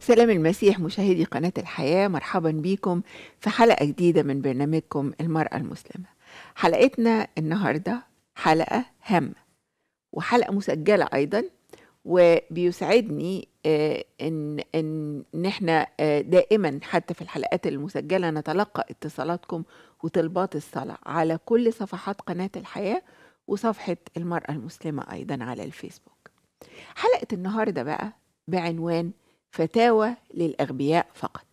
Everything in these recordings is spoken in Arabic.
سلام المسيح مشاهدي قناة الحياة مرحبا بكم في حلقة جديدة من برنامجكم المرأة المسلمة حلقتنا النهاردة حلقة هامة وحلقة مسجلة أيضا وبيسعدني آه، إن, إن, إن إحنا آه، دائما حتى في الحلقات المسجلة نتلقى اتصالاتكم وطلبات الصلاة على كل صفحات قناة الحياة وصفحة المرأة المسلمة أيضا على الفيسبوك حلقة النهاردة بقى بعنوان فتاوى للأغبياء فقط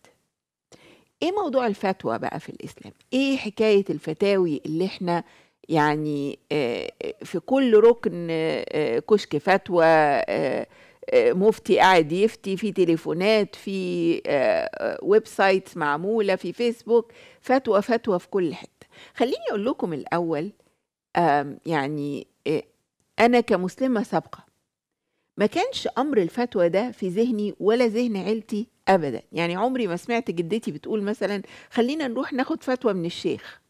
ايه موضوع الفتوى بقى في الإسلام ايه حكاية الفتاوي اللي احنا يعني آه، آه، في كل ركن آه، كشك فتوى مفتي قاعد يفتي في تليفونات في ويب سايت معمولة في فيسبوك فتوى فتوى في كل حتة خليني أقول لكم الأول يعني أنا كمسلمة سابقة ما كانش امر الفتوى ده في ذهني ولا ذهن عيلتي ابدا يعني عمري ما سمعت جدتي بتقول مثلا خلينا نروح ناخد فتوى من الشيخ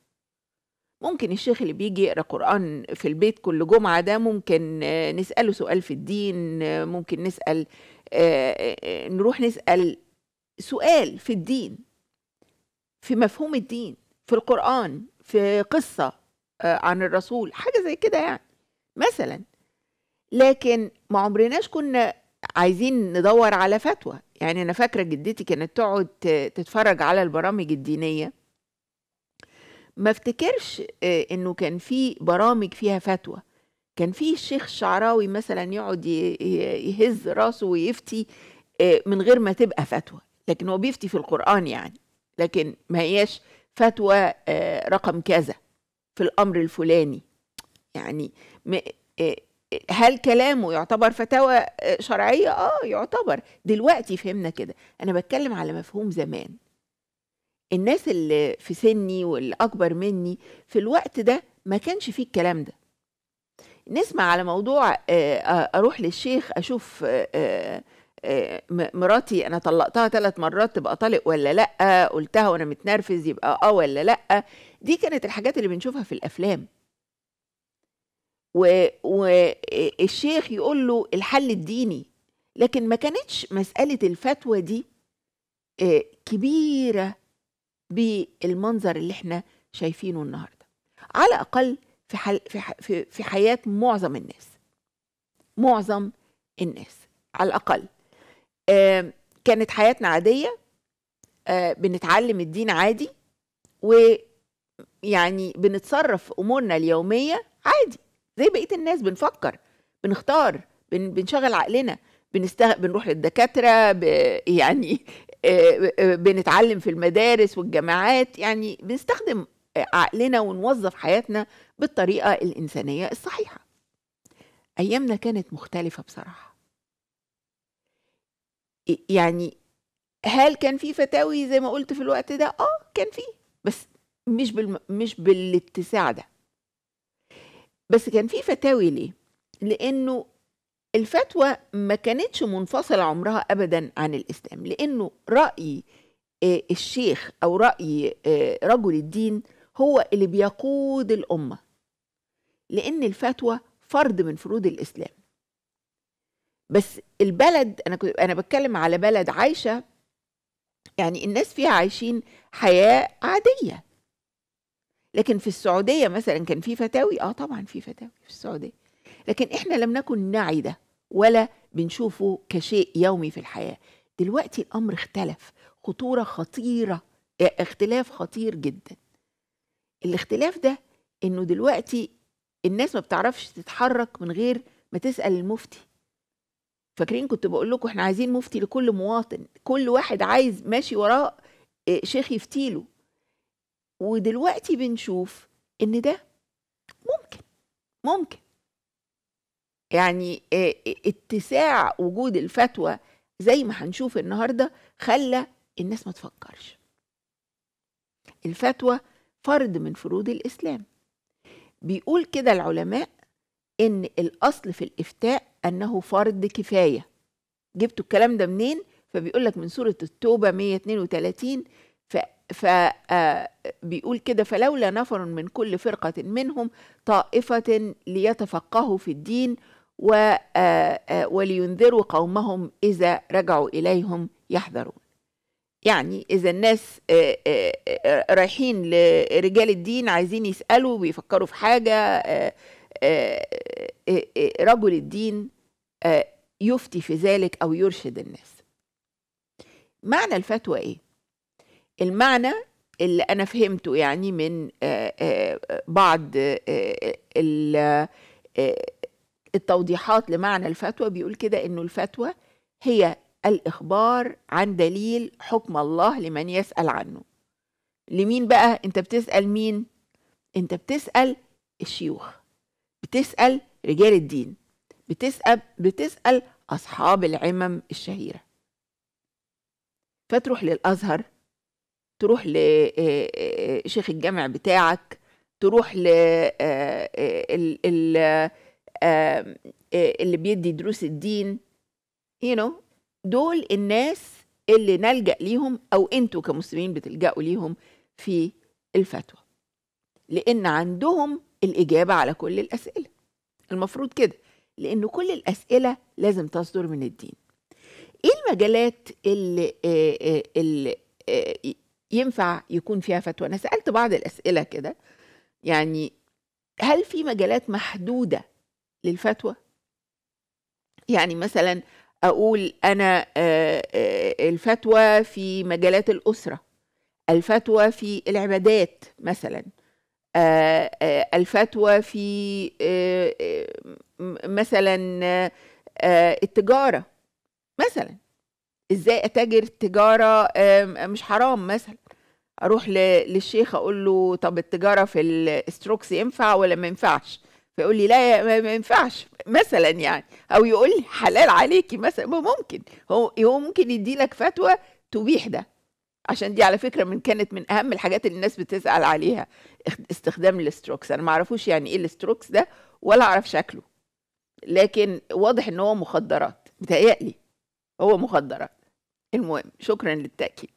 ممكن الشيخ اللي بيجي يقرا قران في البيت كل جمعه ده ممكن آه، نساله سؤال في الدين آه، ممكن نسال آه، نروح نسال سؤال في الدين في مفهوم الدين في القران في قصه عن الرسول حاجه زي كده يعني مثلا لكن ما عمرناش كنا عايزين ندور على فتوى يعني انا فاكره جدتي كانت تقعد تتفرج على البرامج الدينيه ما افتكرش آه، انه كان في برامج فيها فتوى كان في الشيخ الشعراوي مثلا يقعد يهز راسه ويفتي آه، من غير ما تبقى فتوى لكن هو بيفتي في القرآن يعني لكن ما هياش فتوى آه، رقم كذا في الأمر الفلاني يعني هل كلامه يعتبر فتاوى شرعيه اه يعتبر دلوقتي فهمنا كده انا بتكلم على مفهوم زمان الناس اللي في سني واللي اكبر مني في الوقت ده ما كانش فيه الكلام ده نسمع على موضوع آه، آه، اروح للشيخ اشوف آه، مراتي انا طلقتها ثلاث مرات تبقى طالق ولا لا قلتها وانا متنرفز يبقى اه ولا لا دي كانت الحاجات اللي بنشوفها في الافلام والشيخ يقول له الحل الديني لكن ما كانتش مسألة الفتوى دي كبيرة بالمنظر اللي احنا شايفينه النهاردة على الأقل في, حل في, في, في حياة معظم الناس معظم الناس على الأقل كانت حياتنا عادية بنتعلم الدين عادي ويعني بنتصرف أمورنا اليومية عادي زي بقيه الناس بنفكر بنختار بن بنشغل عقلنا بنستغ... بنروح للدكاتره ب... يعني آه، آه، بنتعلم في المدارس والجامعات يعني بنستخدم عقلنا ونوظف حياتنا بالطريقه الانسانيه الصحيحه ايامنا كانت مختلفه بصراحه يعني هل كان في فتاوي زي ما قلت في الوقت ده اه كان في بس مش بال... مش بالاتساع ده بس كان في فتاوي ليه لانه الفتوى ما كانتش منفصلة عمرها أبدا عن الإسلام لأنه رأي آه، الشيخ أو رأي آه، رجل الدين هو اللي بيقود الأمة لأن الفتوى فرض من فروض الإسلام بس البلد أنا كنت أنا بتكلم على بلد عايشة يعني الناس فيها عايشين حياة عادية لكن في السعودية مثلا كان في فتاوي اه طبعا في فتاوي في السعودية لكن احنا لم نكن نعي ده ولا بنشوفه كشيء يومي في الحياة دلوقتي الأمر اختلف خطورة خطيرة اختلاف خطير جدا الاختلاف ده انه دلوقتي الناس ما بتعرفش تتحرك من غير ما تسأل المفتي فاكرين كنت بقول لكم احنا عايزين مفتي لكل مواطن كل واحد عايز ماشي وراه شيخ يفتيله ودلوقتي بنشوف ان ده ممكن ممكن يعني آه، آه، اتساع وجود الفتوى زي ما هنشوف النهارده خلى الناس ما تفكرش الفتوى فرض من فروض الاسلام بيقول كده العلماء ان الاصل في الافتاء انه فرض كفايه جبتوا الكلام ده منين فبيقول لك من سوره التوبه 132 فبيقول آه، كده فلولا نفر من كل فرقة منهم طائفة ليتفقهوا في الدين و آه، آه، ولينذروا قومهم إذا رجعوا إليهم يحذرون يعني إذا الناس رايحين لرجال الدين عايزين يسألوا بيفكروا في حاجة رجل الدين يفتي في ذلك أو يرشد الناس معنى الفتوى إيه؟ المعنى اللي أنا فهمته يعني من آه، آه، بعض آه، التوضيحات لمعنى الفتوى بيقول كده إنه الفتوى هي الإخبار عن دليل حكم الله لمن يسأل عنه لمين بقى أنت بتسأل مين؟ أنت بتسأل الشيوخ بتسأل رجال الدين بتسأل, بتسأل أصحاب العمم الشهيرة فتروح للأزهر تروح لشيخ الجامع بتاعك تروح ل اللي بيدي دروس الدين you know دول الناس اللي نلجأ ليهم أو أنتوا كمسلمين بتلجأوا ليهم في الفتوى لأن عندهم الإجابة على كل الأسئلة المفروض كده لأن كل الأسئلة لازم تصدر من الدين إيه المجالات اللي, اللي ينفع يكون فيها فتوى انا سالت بعض الاسئله كده يعني هل في مجالات محدوده للفتوى يعني مثلا اقول انا آه، آه، الفتوى في مجالات الاسره الفتوى في العبادات مثلا آه، الفتوى في مثلا التجاره مثلا ازاي اتاجر تجاره مش حرام مثلا اروح للشيخ اقول له طب التجاره في الاستروكس ينفع ولا ما ينفعش فيقول لي لا ما ينفعش مثلا يعني او يقول لي حلال عليكي مثلا ممكن هو هو ممكن يدي لك فتوى تبيح ده عشان دي على فكره من كانت من اهم الحاجات اللي الناس بتسال عليها استخدام الاستروكس انا ما اعرفوش يعني ايه الاستروكس ده ولا اعرف شكله لكن واضح ان هو مخدرات متهيألي هو مخدرات المهم شكرا للتاكيد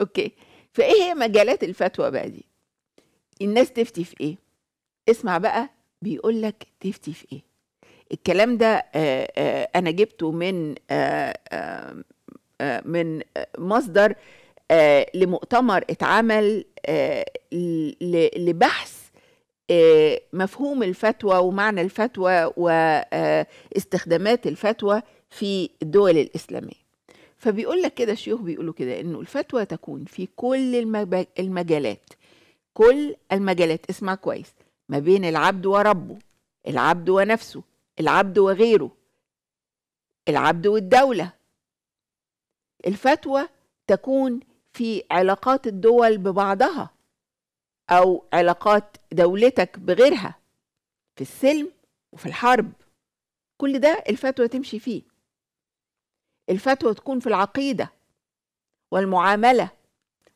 اوكي فايه هي مجالات الفتوى بقى دي الناس تفتي في ايه اسمع بقى بيقول لك تفتي في ايه الكلام ده آه، آه، انا جبته من آه، من مصدر لمؤتمر اتعمل لبحث مفهوم الفتوى ومعنى الفتوى واستخدامات الفتوى في الدول الاسلاميه فبيقول لك كده الشيوخ بيقولوا كده انه الفتوى تكون في كل المجالات كل المجالات اسمع كويس ما بين العبد وربه العبد ونفسه العبد وغيره العبد والدولة الفتوى تكون في علاقات الدول ببعضها أو علاقات دولتك بغيرها في السلم وفي الحرب كل ده الفتوى تمشي فيه الفتوى تكون في العقيدة والمعاملة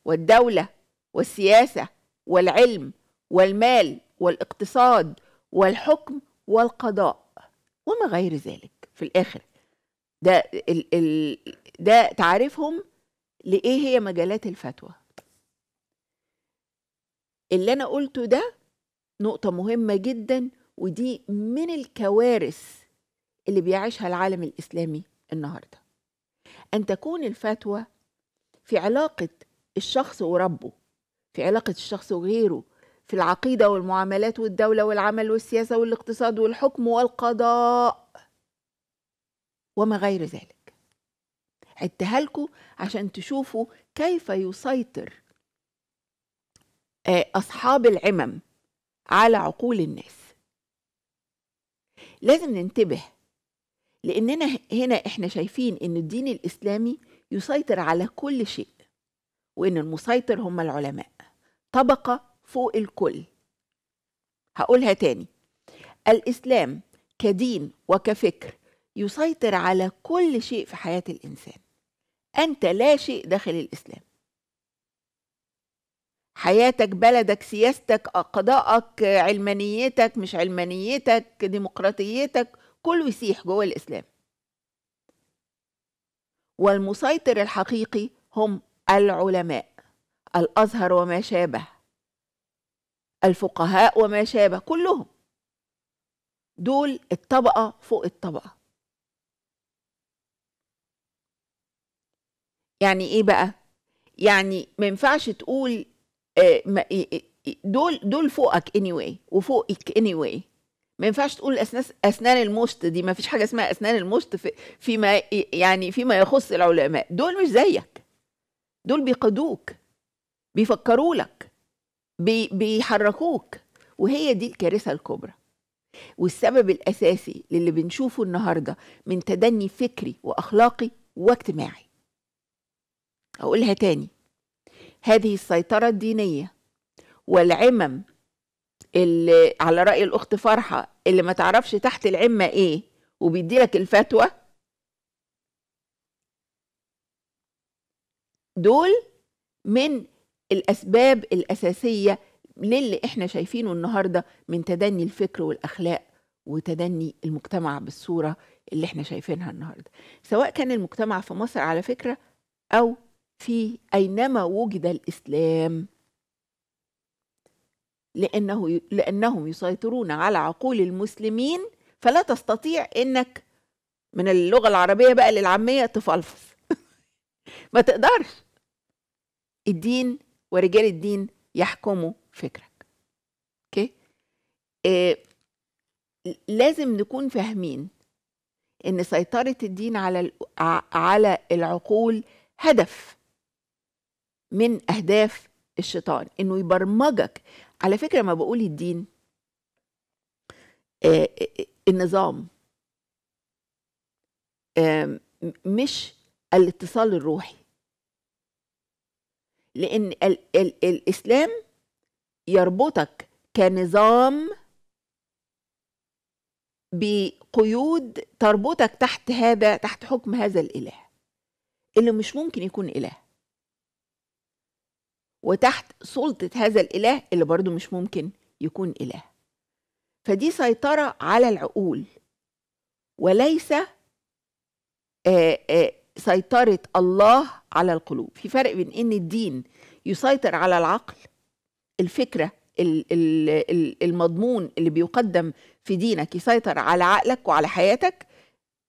والدولة والسياسة والعلم والمال والاقتصاد والحكم والقضاء وما غير ذلك في الآخر ده ال ال ده تعريفهم لإيه هي مجالات الفتوى اللي أنا قلته ده نقطة مهمة جدا ودي من الكوارث اللي بيعيشها العالم الإسلامي النهارده أن تكون الفتوى في علاقة الشخص وربه في علاقة الشخص وغيره في العقيدة والمعاملات والدولة والعمل والسياسة والاقتصاد والحكم والقضاء وما غير ذلك عدتها لكم عشان تشوفوا كيف يسيطر آه، أصحاب العمم على عقول الناس لازم ننتبه لاننا هنا احنا شايفين ان الدين الاسلامي يسيطر على كل شيء وان المسيطر هم العلماء طبقه فوق الكل هقولها تاني الاسلام كدين وكفكر يسيطر على كل شيء في حياه الانسان انت لا شيء داخل الاسلام حياتك بلدك سياستك قضاءك علمانيتك مش علمانيتك ديمقراطيتك كله يسيح جوه الإسلام والمسيطر الحقيقي هم العلماء الأزهر وما شابه الفقهاء وما شابه كلهم دول الطبقة فوق الطبقة يعني ايه بقى يعني ما ينفعش تقول آه، دول دول فوقك anyway وفوقك anyway ما ينفعش تقول اسنان اسنان المشط دي ما فيش حاجه اسمها اسنان المشط في فيما يعني فيما يخص العلماء دول مش زيك دول بيقدوك بيفكروا لك بي بيحركوك وهي دي الكارثه الكبرى والسبب الاساسي للي بنشوفه النهارده من تدني فكري واخلاقي واجتماعي اقولها تاني هذه السيطره الدينيه والعمم اللي على رأي الأخت فرحة اللي ما تعرفش تحت العمة إيه وبيديلك الفتوى دول من الأسباب الأساسية للي إحنا شايفينه النهاردة من تدني الفكر والأخلاق وتدني المجتمع بالصورة اللي إحنا شايفينها النهاردة سواء كان المجتمع في مصر على فكرة أو في أينما وجد الإسلام لأنه لأنهم يسيطرون على عقول المسلمين فلا تستطيع إنك من اللغة العربية بقى للعامية تفلفص ما تقدرش الدين ورجال الدين يحكموا فكرك اوكي إيه لازم نكون فاهمين ان سيطره الدين على على العقول هدف من اهداف الشيطان انه يبرمجك على فكرة ما بقول الدين آه، آه، آه، النظام مش الاتصال الروحي لأن ال ال الإسلام يربطك كنظام بقيود تربطك تحت هذا تحت حكم هذا الإله اللي مش ممكن يكون إله وتحت سلطة هذا الإله اللي برضه مش ممكن يكون إله فدي سيطرة على العقول وليس آآ آه، آآ آه، سيطرة الله على القلوب في فرق بين إن الدين يسيطر على العقل الفكرة المضمون اللي بيقدم في دينك يسيطر على عقلك وعلى حياتك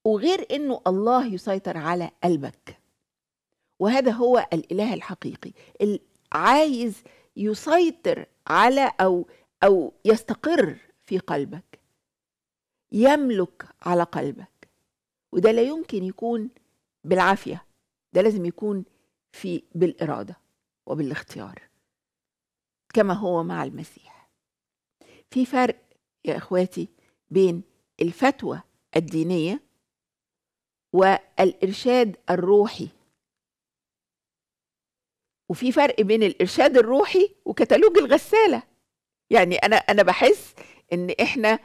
وغير انه الله يسيطر على قلبك وهذا هو الاله الحقيقي عايز يسيطر على او او يستقر في قلبك يملك على قلبك وده لا يمكن يكون بالعافيه ده لازم يكون في بالاراده وبالاختيار كما هو مع المسيح في فرق يا اخواتي بين الفتوى الدينيه والارشاد الروحي وفي فرق بين الارشاد الروحي وكتالوج الغساله يعني انا انا بحس ان احنا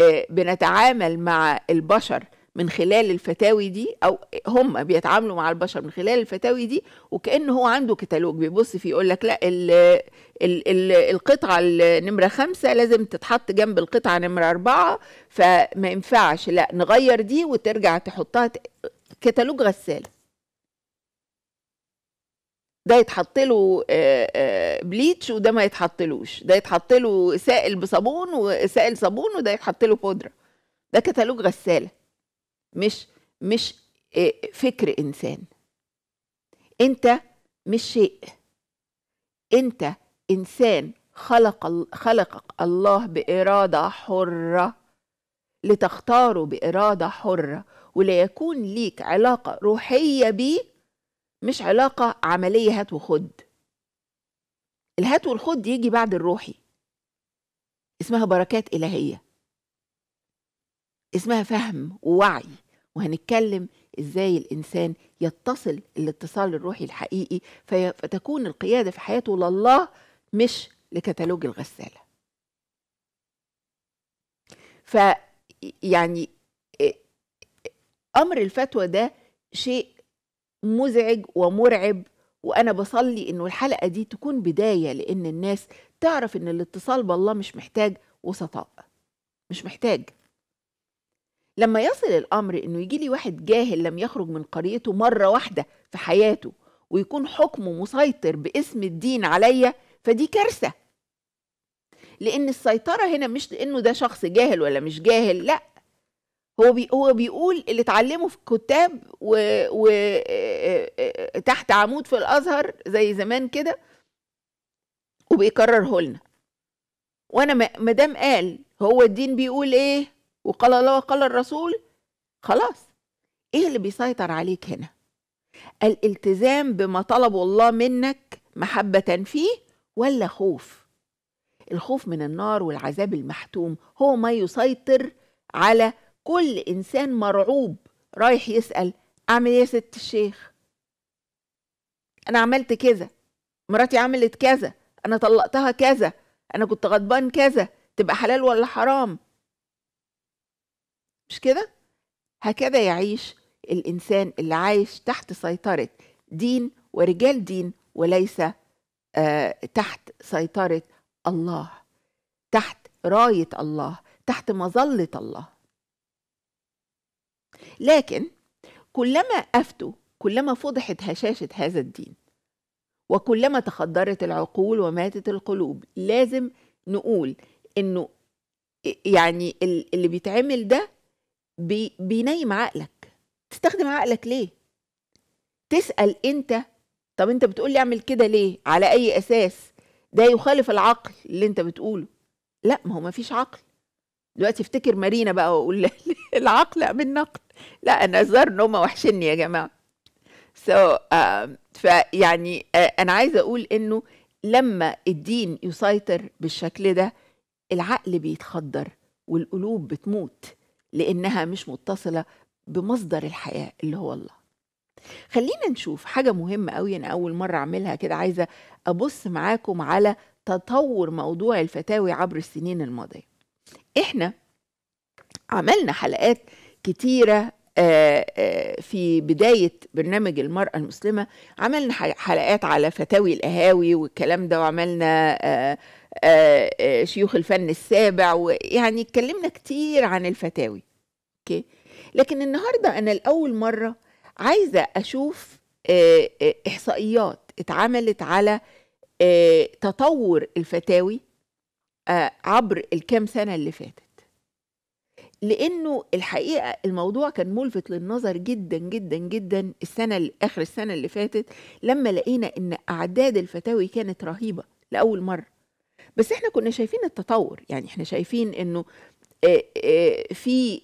آه، بنتعامل مع البشر من خلال الفتاوي دي او هم بيتعاملوا مع البشر من خلال الفتاوي دي وكان هو عنده كتالوج بيبص فيه يقول لك لا الـ الـ الـ القطعه النمره خمسة لازم تتحط جنب القطعه نمره أربعة فما ينفعش لا نغير دي وترجع تحطها كتالوج غساله ده يتحط له بليتش آه، آه، وده ما يتحطلوش ده يتحط له سائل بصابون وسائل صابون وده يتحط له بودره ده كتالوج غساله مش مش آه، فكر انسان انت مش شيء انت انسان خلق خلقك الله باراده حره لتختاره باراده حره وليكون ليك علاقه روحيه بيه مش علاقة عملية هات وخد الهات والخد يجي بعد الروحي اسمها بركات إلهية اسمها فهم ووعي وهنتكلم ازاي الانسان يتصل الاتصال الروحي الحقيقي في فتكون القياده في حياته لله مش لكتالوج الغساله فيعني امر الفتوى ده شيء مزعج ومرعب وانا بصلي انه الحلقه دي تكون بدايه لان الناس تعرف ان الاتصال بالله مش محتاج وسطاء مش محتاج لما يصل الامر انه يجي لي واحد جاهل لم يخرج من قريته مره واحده في حياته ويكون حكمه مسيطر باسم الدين عليا فدي كارثه لان السيطره هنا مش انه ده شخص جاهل ولا مش جاهل لا هو بي هو بيقول اللي اتعلمه في الكتاب وتحت و... عمود في الازهر زي زمان كده وبيكرره لنا وانا ما دام قال هو الدين بيقول ايه وقال الله وقال الرسول خلاص ايه اللي بيسيطر عليك هنا الالتزام بما طلبه الله منك محبه فيه ولا خوف الخوف من النار والعذاب المحتوم هو ما يسيطر على كل إنسان مرعوب رايح يسأل أعمل إيه يا ست الشيخ أنا عملت كذا مراتي عملت كذا أنا طلقتها كذا أنا كنت غضبان كذا تبقى حلال ولا حرام مش كده هكذا يعيش الإنسان اللي عايش تحت سيطرة دين ورجال دين وليس آه تحت سيطرة الله تحت راية الله تحت مظلة الله لكن كلما أفتوا كلما فضحت هشاشة هذا الدين وكلما تخدرت العقول وماتت القلوب لازم نقول انه يعني اللي بيتعمل ده بي بينيم عقلك تستخدم عقلك ليه تسأل انت طب انت بتقول لي اعمل كده ليه على اي اساس ده يخالف العقل اللي انت بتقوله لا ما هو ما فيش عقل دلوقتي افتكر مارينا بقى واقول العقل من نقد لا انا زار ان وحشني يا جماعه سو so, uh, فيعني uh, انا عايزه اقول انه لما الدين يسيطر بالشكل ده العقل بيتخدر والقلوب بتموت لانها مش متصله بمصدر الحياه اللي هو الله خلينا نشوف حاجه مهمه قوي انا اول مره اعملها كده عايزه ابص معاكم على تطور موضوع الفتاوي عبر السنين الماضيه احنا عملنا حلقات كتيرة آه، آه، في بداية برنامج المرأة المسلمة عملنا حلقات على فتاوي الأهاوي والكلام ده وعملنا آه، شيوخ الفن السابع ويعني اتكلمنا كتير عن الفتاوي اوكي لكن النهارده انا لاول مره عايزه اشوف احصائيات اتعملت على تطور الفتاوي عبر الكام سنه اللي فاتت لانه الحقيقه الموضوع كان ملفت للنظر جدا جدا جدا السنه اخر السنه اللي فاتت لما لقينا ان اعداد الفتاوي كانت رهيبه لاول مره بس احنا كنا شايفين التطور يعني احنا شايفين انه في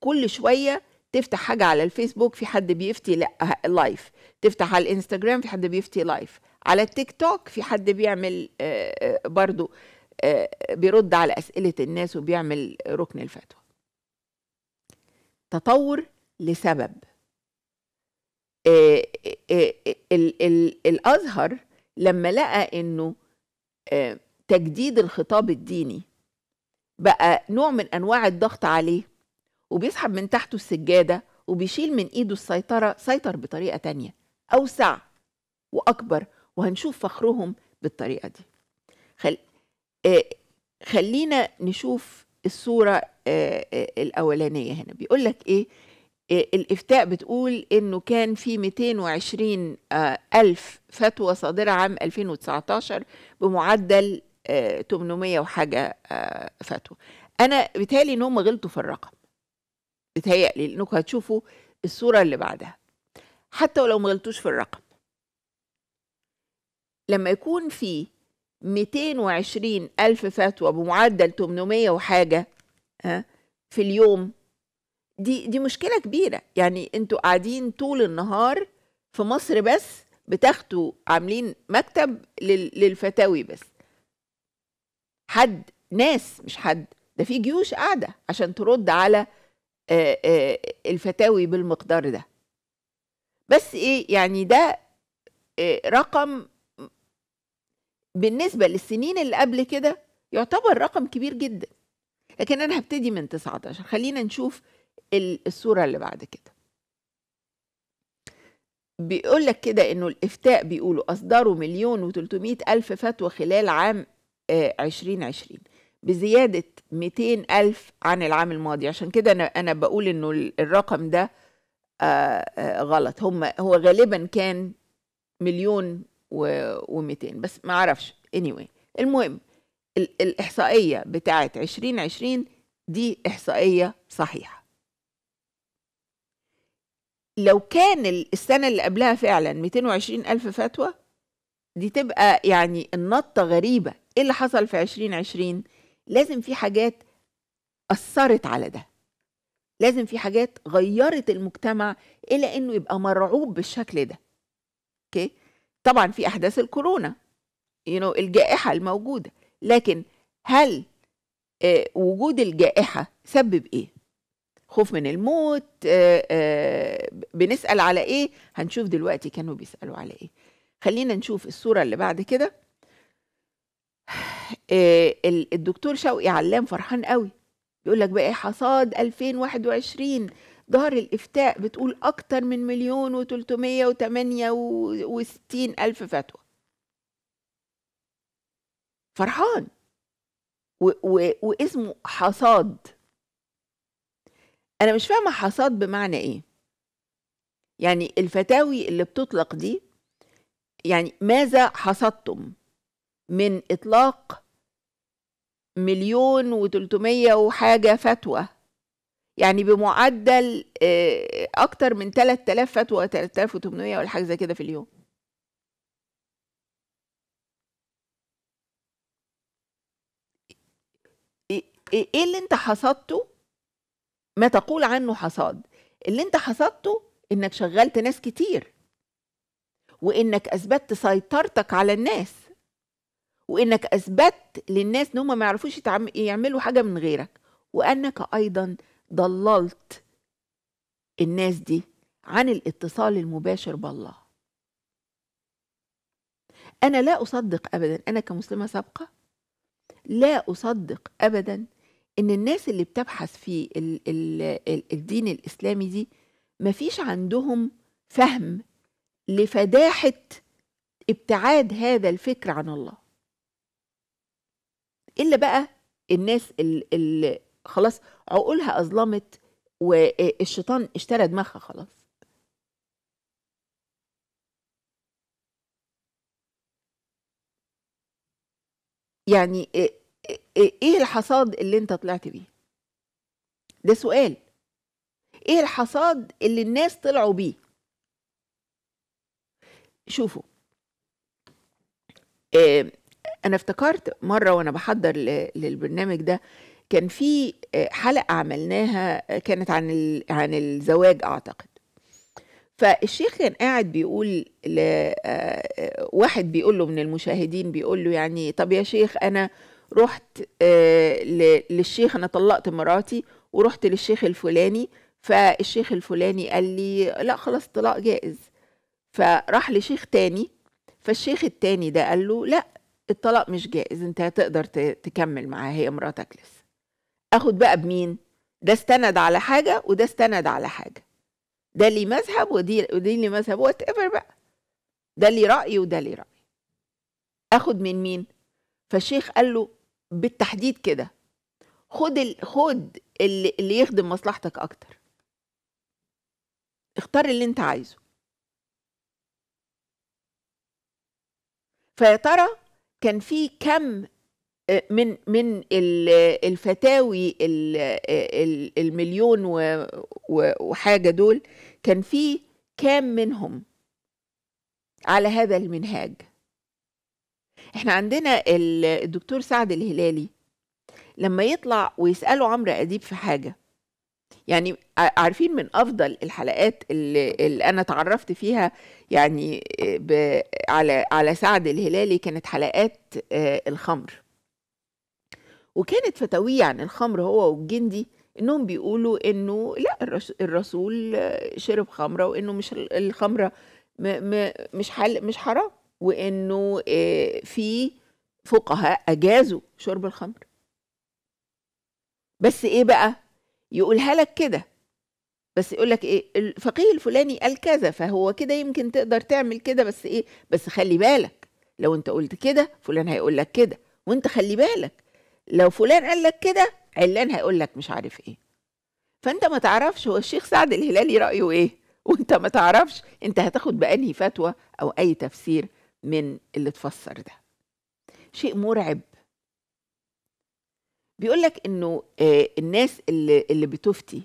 كل شويه تفتح حاجه على الفيسبوك في حد بيفتي لايف تفتح على الانستجرام في حد بيفتي لايف على التيك توك في حد بيعمل برضه بيرد على اسئله الناس وبيعمل ركن الفتوى تطور لسبب إيه إيه ال ال الازهر لما لقى انه إيه تجديد الخطاب الديني بقى نوع من انواع الضغط عليه وبيسحب من تحته السجاده وبيشيل من ايده السيطره سيطر بطريقه تانية اوسع واكبر وهنشوف فخرهم بالطريقه دي خل... آه، خلينا نشوف الصوره آه، آه، الأولانية هنا بيقول لك إيه آه، الإفتاء بتقول إنه كان في 220 ألف فتوى صادرة عام 2019 بمعدل 800 وحاجة فتوى أنا بتهيألي إن هم غلطوا في الرقم بتهيألي لأنكم هتشوفوا الصورة اللي بعدها حتى ولو ما غلطوش في الرقم لما يكون في 220 ألف فتوى بمعدل 800 وحاجة آه، في اليوم دي دي مشكله كبيره يعني انتوا قاعدين طول النهار في مصر بس بتاخدوا عاملين مكتب للفتاوي بس حد ناس مش حد ده في جيوش قاعده عشان ترد على آه، آه، الفتاوي بالمقدار ده بس ايه يعني ده رقم بالنسبه للسنين اللي قبل كده يعتبر رقم كبير جدا لكن انا هبتدي من 19 خلينا نشوف الصوره اللي بعد كده بيقول لك كده انه الافتاء بيقولوا اصدروا مليون و300 الف فتوى خلال عام 2020 آه، بزيادة 200 ألف عن العام الماضي عشان كده أنا أنا بقول إنه الرقم ده آه، آه، غلط هم هو غالبا كان مليون و200 بس ما أعرفش anyway المهم الإحصائية بتاعة 2020 دي إحصائية صحيحة لو كان السنة اللي قبلها فعلا 220 ألف فتوى دي تبقى يعني النطة غريبة إيه اللي حصل في 2020 لازم في حاجات أثرت على ده لازم في حاجات غيرت المجتمع إلى إنه يبقى مرعوب بالشكل ده أوكي طبعا في أحداث الكورونا you know الجائحة الموجودة لكن هل آه، وجود الجائحة سبب إيه؟ خوف من الموت آه، آه، بنسأل على إيه؟ هنشوف دلوقتي كانوا بيسألوا على إيه خلينا نشوف الصورة اللي بعد كده الدكتور شوقي علام فرحان قوي بيقول لك بقى حصاد 2021 دار الإفتاء بتقول أكتر من مليون و368 ألف فتوى فرحان و و واسمه حصاد انا مش فاهمه حصاد بمعنى ايه يعني الفتاوي اللي بتطلق دي يعني ماذا حصدتم من اطلاق مليون و وحاجة فتوى يعني بمعدل آه، أكتر من 3000 فتوى 3800 ولا حاجة زي كده في اليوم إيه-, ايه اللي انت حصدته ما تقول عنه حصاد اللي انت حصدته انك شغلت ناس كتير وانك اثبتت سيطرتك على الناس وانك اثبتت للناس ان هم ما يعرفوش يعملوا حاجه من غيرك وانك ايضا ضللت الناس دي عن الاتصال المباشر بالله انا لا اصدق ابدا انا كمسلمه سابقه لا اصدق ابدا ان الناس اللي بتبحث في الـ الـ الـ الدين الاسلامي دي مفيش عندهم فهم لفداحه ابتعاد هذا الفكر عن الله الا بقى الناس اللي خلاص عقولها اظلمت والشيطان اشترى دماغها خلاص يعني إيه, ايه الحصاد اللي انت طلعت بيه ده سؤال ايه الحصاد اللي الناس طلعوا بيه شوفوا إيه انا افتكرت مره وانا بحضر للبرنامج ده كان في آه، حلقه عملناها آه، كانت عن عن الزواج اعتقد فالشيخ كان قاعد بيقول لواحد آه، بيقول له من المشاهدين بيقول له يعني طب يا شيخ انا رحت آه، للشيخ انا طلقت مراتي ورحت للشيخ الفلاني فالشيخ الفلاني قال لي لا خلاص طلاق جائز فراح لشيخ تاني فالشيخ التاني ده قال له لا الطلاق مش جائز انت هتقدر تكمل معاها هي مراتك لسه اخد بقى بمين ده استند على حاجه وده استند على حاجه ده لي مذهب ودي ودي لي مذهب وات ايفر بقى ده لي راي وده لي راي اخد من مين فالشيخ قال له بالتحديد كده خد ال... خد اللي, اللي يخدم مصلحتك اكتر اختار اللي انت عايزه فيا ترى كان في كم آه، من من الفتاوي المليون وحاجه دول كان في كام منهم على هذا المنهاج احنا عندنا الدكتور سعد الهلالي لما يطلع ويسأله عمرو أديب في حاجة يعني عارفين من افضل الحلقات اللي, اللي انا تعرفت فيها يعني على على سعد الهلالي كانت حلقات آه، الخمر وكانت فتاويه عن الخمر هو والجندي انهم بيقولوا انه لا الرسول شرب خمره وانه مش الخمره م... م... مش حل مش حرام وانه آه، في فقهاء اجازوا شرب الخمر بس ايه بقى يقولها لك كده بس يقول لك ايه الفقيه الفلاني قال كذا فهو كده يمكن تقدر تعمل كده بس ايه بس خلي بالك لو انت قلت كده فلان هيقول لك كده وانت خلي بالك لو فلان قال لك كده علان هيقول لك مش عارف ايه فانت ما تعرفش هو الشيخ سعد الهلالي رايه ايه وانت ما تعرفش انت هتاخد بانهي فتوى او اي تفسير من اللي اتفسر ده شيء مرعب بيقول لك انه آه، الناس اللي اللي بتفتي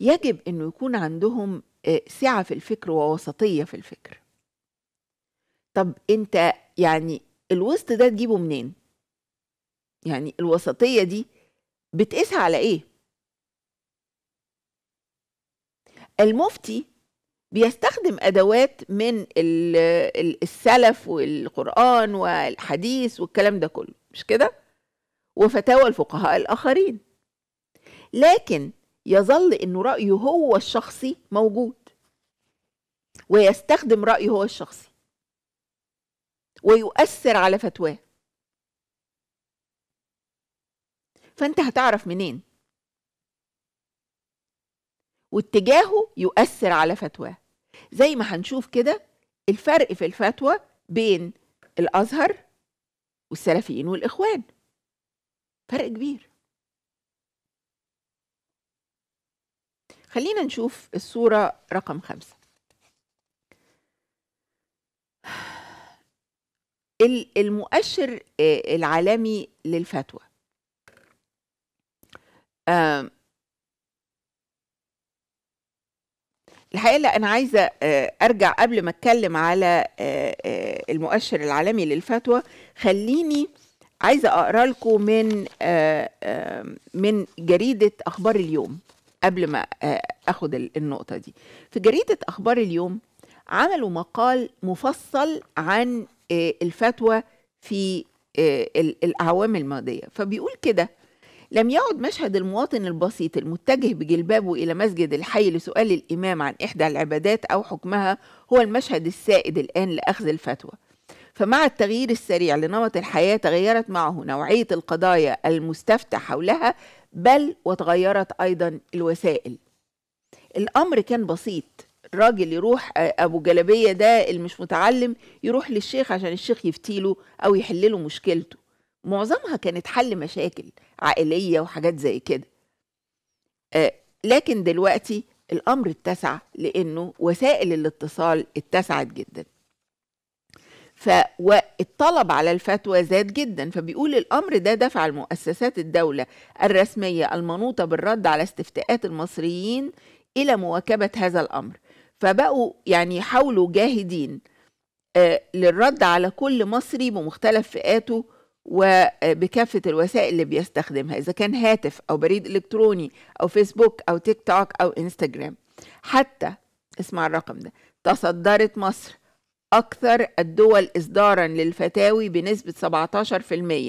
يجب انه يكون عندهم آه، سعه في الفكر ووسطيه في الفكر طب انت يعني الوسط ده تجيبه منين يعني الوسطيه دي بتقيسها على ايه المفتي بيستخدم ادوات من السلف والقران والحديث والكلام ده كله مش كده وفتاوى الفقهاء الاخرين لكن يظل انه رايه هو الشخصي موجود ويستخدم رايه هو الشخصي ويؤثر على فتواه فانت هتعرف منين واتجاهه يؤثر على فتواه زي ما هنشوف كده الفرق في الفتوى بين الأزهر والسلفيين والإخوان فرق كبير خلينا نشوف الصورة رقم خمسة المؤشر آه، العالمي للفتوى الحقيقه لا انا عايزه آه، ارجع قبل ما اتكلم على آه، آه، المؤشر العالمي للفتوى خليني عايزه اقرا لكم من من جريده اخبار اليوم قبل ما اخد النقطه دي في جريده اخبار اليوم عملوا مقال مفصل عن الفتوى في الاعوام الماضيه فبيقول كده لم يعد مشهد المواطن البسيط المتجه بجلبابه إلى مسجد الحي لسؤال الإمام عن إحدى العبادات أو حكمها هو المشهد السائد الآن لأخذ الفتوى فمع التغيير السريع لنمط الحياة تغيرت معه نوعية القضايا المستفتى حولها بل وتغيرت أيضا الوسائل الأمر كان بسيط الراجل يروح آه، أبو جلبية ده اللي مش متعلم يروح للشيخ عشان الشيخ يفتيله أو يحلله مشكلته معظمها كانت حل مشاكل عائليه وحاجات زي كده آه لكن دلوقتي الامر اتسع لانه وسائل الاتصال اتسعت جدا ف والطلب على الفتوى زاد جدا فبيقول الامر ده دفع المؤسسات الدوله الرسميه المنوطه بالرد على استفتاءات المصريين الى مواكبه هذا الامر فبقوا يعني يحاولوا جاهدين آه، للرد على كل مصري بمختلف فئاته وبكافة الوسائل اللي بيستخدمها إذا كان هاتف أو بريد إلكتروني أو فيسبوك أو تيك توك أو إنستجرام حتى اسمع الرقم ده تصدرت مصر أكثر الدول إصدارا للفتاوي بنسبة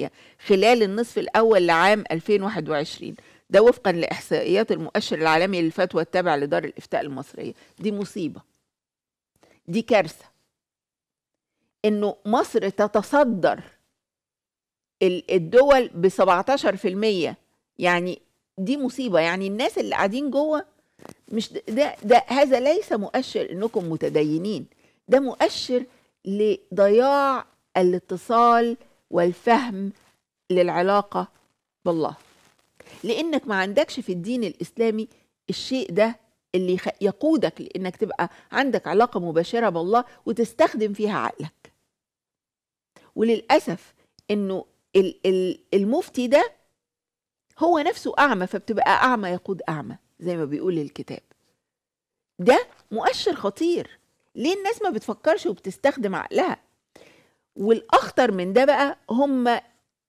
17% خلال النصف الأول لعام 2021 ده وفقا لإحصائيات المؤشر العالمي للفتوى التابع لدار الإفتاء المصرية دي مصيبة دي كارثة إنه مصر تتصدر الدول ب 17% يعني دي مصيبه يعني الناس اللي قاعدين جوه مش ده ده هذا ليس مؤشر انكم متدينين ده مؤشر لضياع الاتصال والفهم للعلاقه بالله لانك ما عندكش في الدين الاسلامي الشيء ده اللي يقودك لانك تبقى عندك علاقه مباشره بالله وتستخدم فيها عقلك وللاسف انه المفتي ده هو نفسه أعمى فبتبقى أعمى يقود أعمى زي ما بيقول الكتاب ده مؤشر خطير ليه الناس ما بتفكرش وبتستخدم عقلها والأخطر من ده بقى هم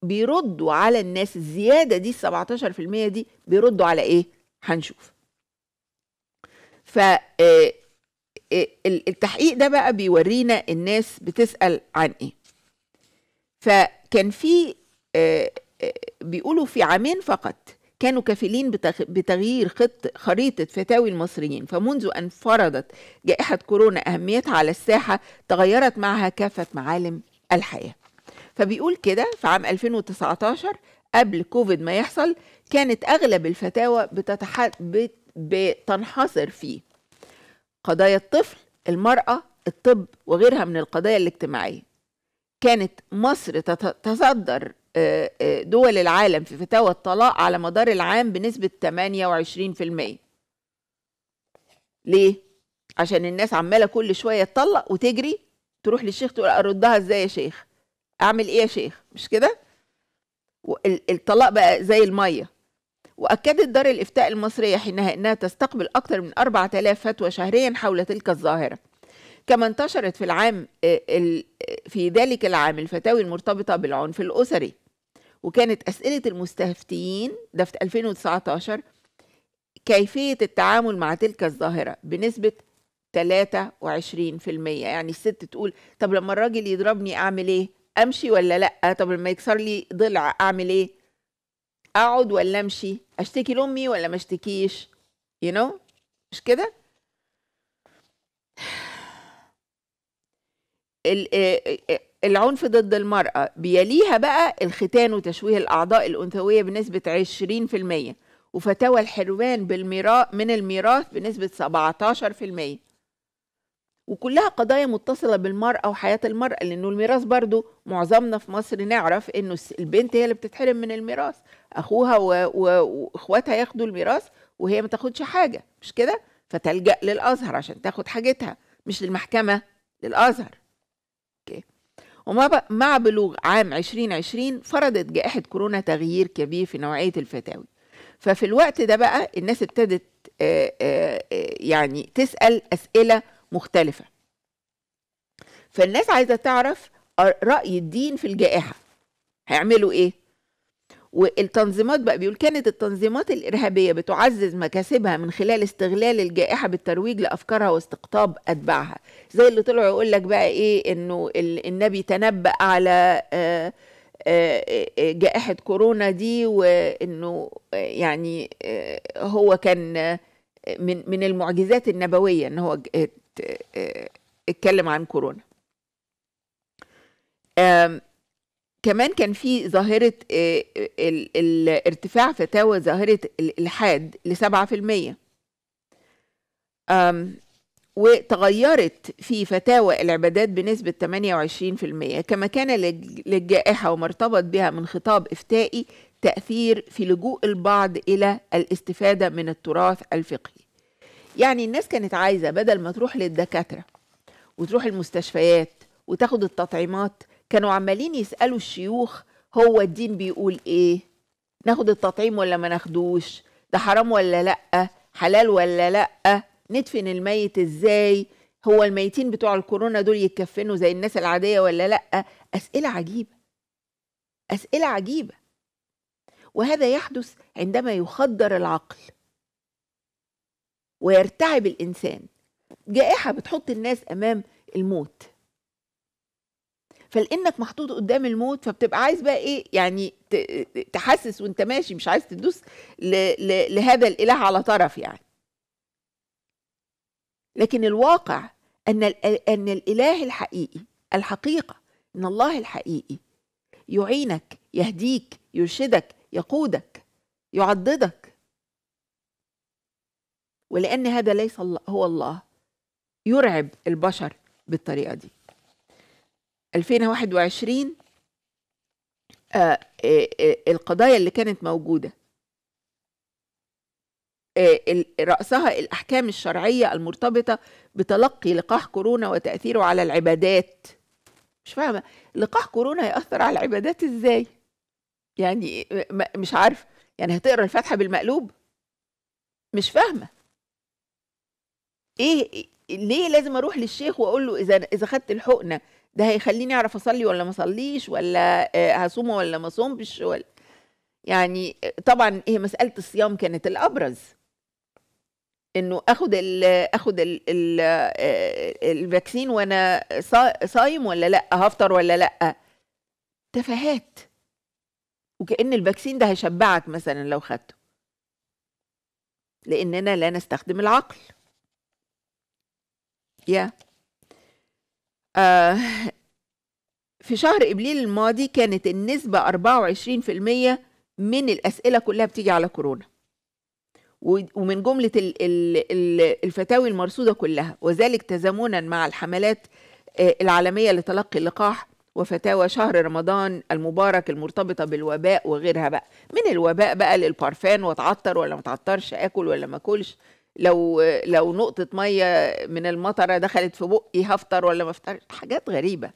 بيردوا على الناس الزيادة دي 17% دي بيردوا على إيه؟ هنشوف ف آه، آه، التحقيق ده بقى بيورينا الناس بتسأل عن إيه فالناس كان في آه، آه، بيقولوا في عامين فقط كانوا كفيلين بتغيير خط خريطة فتاوي المصريين فمنذ أن فرضت جائحة كورونا أهميتها على الساحة تغيرت معها كافة معالم الحياة فبيقول كده في عام 2019 قبل كوفيد ما يحصل كانت أغلب الفتاوى بتتح... بت... بتنحصر في قضايا الطفل المرأة الطب وغيرها من القضايا الاجتماعية كانت مصر تتصدر دول العالم في فتاوى الطلاق على مدار العام بنسبة 28% ليه؟ عشان الناس عمالة كل شوية تطلق وتجري تروح للشيخ تقول أردها إزاي يا شيخ؟ أعمل إيه يا شيخ؟ مش كده؟ الطلاق بقى زي المية وأكدت دار الإفتاء المصرية حينها أنها تستقبل أكثر من 4000 فتوى شهريا حول تلك الظاهرة كما انتشرت في العام آه، في ذلك العام الفتاوي المرتبطة بالعنف الأسري وكانت أسئلة المستفتيين ده في 2019 كيفية التعامل مع تلك الظاهرة بنسبة 23% يعني الست تقول طب لما الراجل يضربني أعمل إيه؟ أمشي ولا لأ؟ طب لما يكسر لي ضلع أعمل إيه؟ أقعد ولا أمشي؟ أشتكي لأمي ولا ما أشتكيش؟ you know مش كده؟ آه، آه، آه، العنف ضد المرأة بيليها بقى الختان وتشويه الأعضاء الأنثوية بنسبة 20% وفتاوى الحرمان بالميراث من الميراث بنسبة 17% وكلها قضايا متصلة بالمرأة وحياة المرأة لأنه الميراث برضو معظمنا في مصر نعرف إنه البنت هي اللي بتتحرم من الميراث أخوها وإخواتها ياخدوا الميراث وهي ما تاخدش حاجة مش كده فتلجأ للأزهر عشان تاخد حاجتها مش للمحكمة للأزهر ومع بلوغ عام 2020 فرضت جائحة كورونا تغيير كبير في نوعية الفتاوي ففي الوقت ده بقى الناس ابتدت يعني تسأل أسئلة مختلفة فالناس عايزة تعرف رأي الدين في الجائحة هيعملوا إيه والتنظيمات بقى بيقول كانت التنظيمات الإرهابية بتعزز مكاسبها من خلال استغلال الجائحة بالترويج لأفكارها واستقطاب أتباعها زي اللي طلعوا يقول لك بقى إيه إنه النبي تنبأ على آه، آه، آه، جائحة كورونا دي وإنه يعني هو كان من من المعجزات النبوية إن هو اتكلم عن كورونا كمان كان في ظاهرة آه، آه، ارتفاع فتاوى ظاهرة الإلحاد لسبعة في المية وتغيرت في فتاوى العبادات بنسبة 28% كما كان للجائحة وما ارتبط بها من خطاب إفتائي تأثير في لجوء البعض إلى الاستفادة من التراث الفقهي يعني الناس كانت عايزة بدل ما تروح للدكاترة وتروح المستشفيات وتاخد التطعيمات كانوا عمالين يسألوا الشيوخ هو الدين بيقول إيه ناخد التطعيم ولا ما ناخدوش ده حرام ولا لأ حلال ولا لأ ندفن الميت إزاي هو الميتين بتوع الكورونا دول يتكفنوا زي الناس العادية ولا لأ أسئلة عجيبة أسئلة عجيبة وهذا يحدث عندما يخدر العقل ويرتعب الإنسان جائحة بتحط الناس أمام الموت فلانك محطوط قدام الموت فبتبقى عايز بقى ايه يعني تحسس وانت ماشي مش عايز تدوس لهذا الاله على طرف يعني لكن الواقع ان ان الاله الحقيقي الحقيقه ان الله الحقيقي يعينك يهديك يرشدك يقودك يعضدك ولان هذا ليس هو الله يرعب البشر بالطريقه دي 2021 آه،, آه،, آه القضايا اللي كانت موجودة آه، رأسها الأحكام الشرعية المرتبطة بتلقي لقاح كورونا وتأثيره على العبادات مش فاهمة لقاح كورونا هيأثر على العبادات إزاي يعني مش عارف يعني هتقرا الفاتحة بالمقلوب مش فاهمة إيه،, إيه ليه لازم أروح للشيخ وأقول له إذا إذا خدت الحقنة ده هيخليني اعرف اصلي ولا ما اصليش ولا آه، هصوم ولا ما اصومش ولا يعني آه، طبعا هي مساله الصيام كانت الابرز انه اخد الـ اخد الـ آه، الفاكسين وانا صايم ولا لا هفطر ولا لا تفاهات وكان الفاكسين ده هيشبعك مثلا لو خدته لاننا لا نستخدم العقل يا yeah. آه، في شهر ابريل الماضي كانت النسبه 24% من الاسئله كلها بتيجي على كورونا ومن جمله الفتاوي المرصوده كلها وذلك تزامنا مع الحملات آه، العالميه لتلقي اللقاح وفتاوى شهر رمضان المبارك المرتبطة بالوباء وغيرها بقى من الوباء بقى للبارفان واتعطر ولا ما اتعطرش اكل ولا ما اكلش لو لو نقطة مية من المطرة دخلت في بقي هفطر ولا ما افطرش حاجات غريبة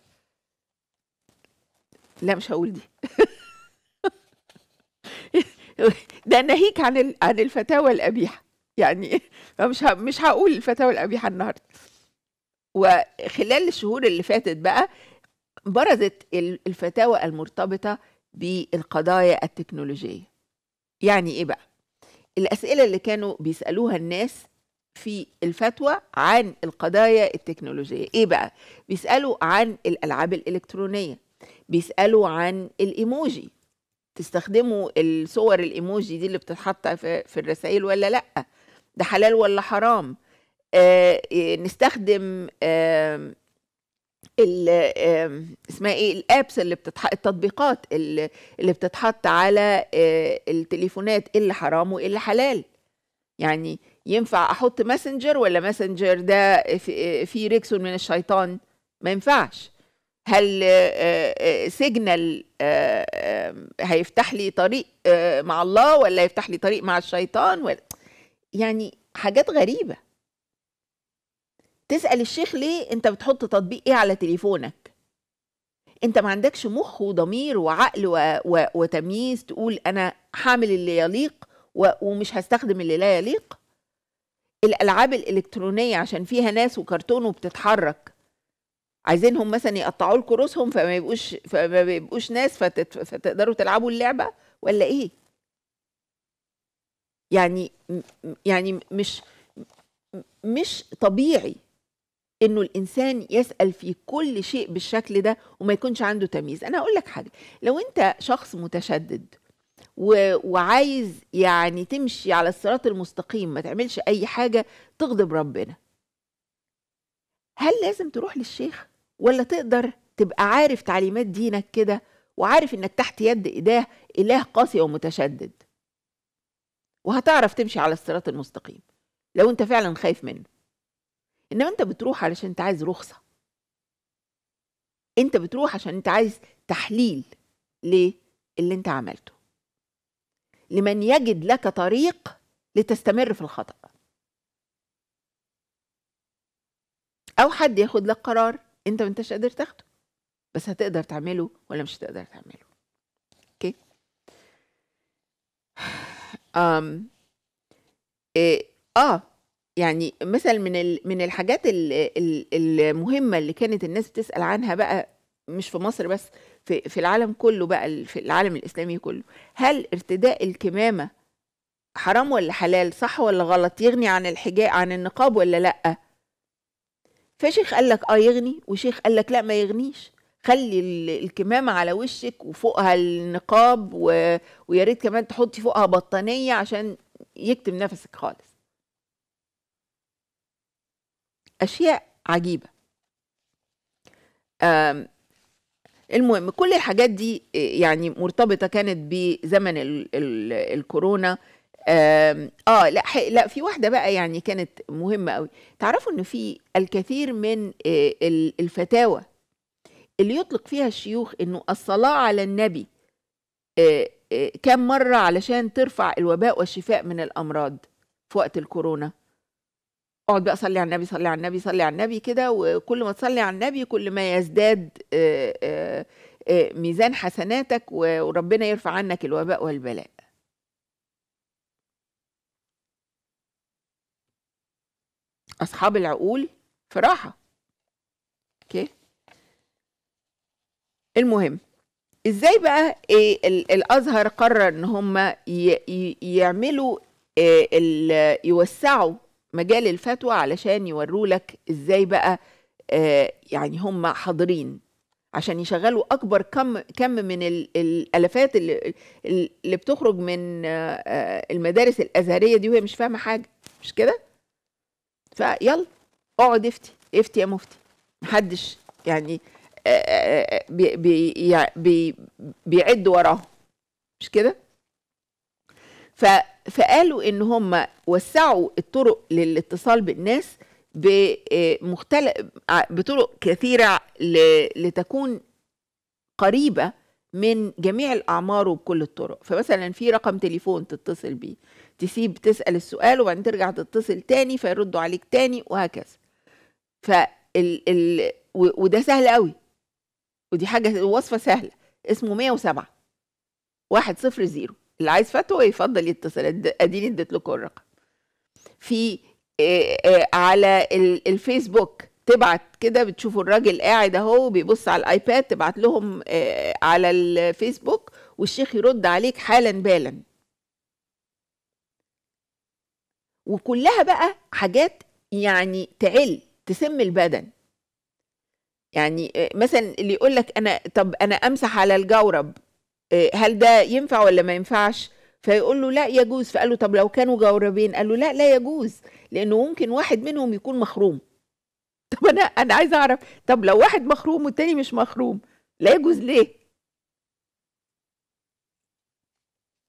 لا مش هقول دي ده ناهيك عن عن الفتاوى القبيحة يعني مش مش هقول الفتاوى القبيحة النهاردة وخلال الشهور اللي فاتت بقى برزت الفتاوى المرتبطة بالقضايا التكنولوجية يعني ايه بقى الأسئلة اللي كانوا بيسألوها الناس في الفتوى عن القضايا التكنولوجية إيه بقى؟ بيسألوا عن الألعاب الإلكترونية بيسألوا عن الإيموجي تستخدموا الصور الإيموجي دي اللي بتتحط في, الرسائل ولا لأ ده حلال ولا حرام آه نستخدم آه اسمها ايه الابس اللي بتتح... التطبيقات اللي, اللي بتتحط على آه، التليفونات إيه اللي حرام وايه اللي حلال يعني ينفع احط ماسنجر ولا ماسنجر ده في ريكس من الشيطان ما ينفعش هل سيجنال آه، آه، هيفتح لي طريق مع الله ولا يفتح لي طريق مع الشيطان ولا يعني حاجات غريبه تسال الشيخ ليه انت بتحط تطبيق ايه على تليفونك انت ما عندكش مخ وضمير وعقل و... و... وتمييز تقول انا هعمل اللي يليق و... ومش هستخدم اللي لا يليق الالعاب الالكترونيه عشان فيها ناس وكرتون وبتتحرك عايزينهم مثلا يقطعوا لكم رؤوسهم فما يبقوش فما يبقوش ناس فتت... فتقدروا تلعبوا اللعبه ولا ايه يعني يعني مش مش طبيعي انه الانسان يسال في كل شيء بالشكل ده وما يكونش عنده تمييز انا هقول لك حاجه لو انت شخص متشدد و... وعايز يعني تمشي على الصراط المستقيم ما تعملش اي حاجه تغضب ربنا هل لازم تروح للشيخ ولا تقدر تبقى عارف تعليمات دينك كده وعارف انك تحت يد اله اله قاسي ومتشدد وهتعرف تمشي على الصراط المستقيم لو انت فعلا خايف منه انما انت بتروح علشان انت عايز رخصه انت بتروح عشان انت عايز تحليل للي انت عملته لمن يجد لك طريق لتستمر في الخطأ أو حد ياخد لك قرار أنت ما أنتش قادر تاخده بس هتقدر تعمله ولا مش هتقدر تعمله أوكي أم إيه آه يعني مثل من من الحاجات المهمة اللي كانت الناس بتسأل عنها بقى مش في مصر بس في في العالم كله بقى في العالم الإسلامي كله هل ارتداء الكمامة حرام ولا حلال صح ولا غلط يغني عن الحجاب عن النقاب ولا لأ فشيخ قال لك اه يغني وشيخ قال لك لا ما يغنيش خلي الكمامة على وشك وفوقها النقاب و... ويا ريت كمان تحطي فوقها بطانية عشان يكتم نفسك خالص أشياء عجيبة المهم كل الحاجات دي آه، يعني مرتبطة كانت بزمن الـ الـ الكورونا اه لا لا في واحده بقى يعني كانت مهمه قوي تعرفوا ان في الكثير من آه، الفتاوى اللي يطلق فيها الشيوخ انه الصلاه على النبي آه، كم مره علشان ترفع الوباء والشفاء من الامراض في وقت الكورونا اقعد بقى صلي على النبي صلي على النبي صلي على النبي كده وكل ما تصلي على النبي كل ما يزداد آه، آه، آه، ميزان حسناتك وربنا يرفع عنك الوباء والبلاء اصحاب العقول في راحه اوكي المهم ازاي بقى إيه الازهر قرر ان هم يعملوا إيه يوسعوا مجال الفتوى علشان يوروا لك ازاي بقى آه، يعني هم حاضرين عشان يشغلوا اكبر كم كم من الالفات اللي اللي بتخرج من آه، آه، المدارس الازهريه دي وهي مش فاهمه حاجه مش كده فيلا اقعد افتي افتي يا مفتي محدش يعني بي بي بيعد وراهم مش كده ف... فقالوا ان هم وسعوا الطرق للاتصال بالناس بمختلف آه، آه، بطرق كثيره ل... لتكون قريبه من جميع الاعمار وبكل الطرق فمثلا في رقم تليفون تتصل بيه تسيب تسال السؤال وبعدين ترجع تتصل تاني فيردوا عليك تاني وهكذا فال... ال... و... وده سهل قوي ودي حاجه وصفه سهله اسمه 107 واحد صفر زيرو اللي عايز فتوى يفضل يتصل اديني اديت لكم الرقم في على الفيسبوك تبعت كده بتشوفوا الراجل قاعد اهو بيبص على الايباد تبعت لهم على الفيسبوك والشيخ يرد عليك حالا بالا وكلها بقى حاجات يعني تعل تسم البدن يعني مثلا اللي يقول لك انا طب انا امسح على الجورب آه، هل ده ينفع ولا ما ينفعش فيقول له لا يجوز فقال له طب لو كانوا جوربين قال له لا لا يجوز لانه ممكن واحد منهم يكون مخروم طب انا انا عايز اعرف طب لو واحد مخروم والتاني مش مخروم لا يجوز ليه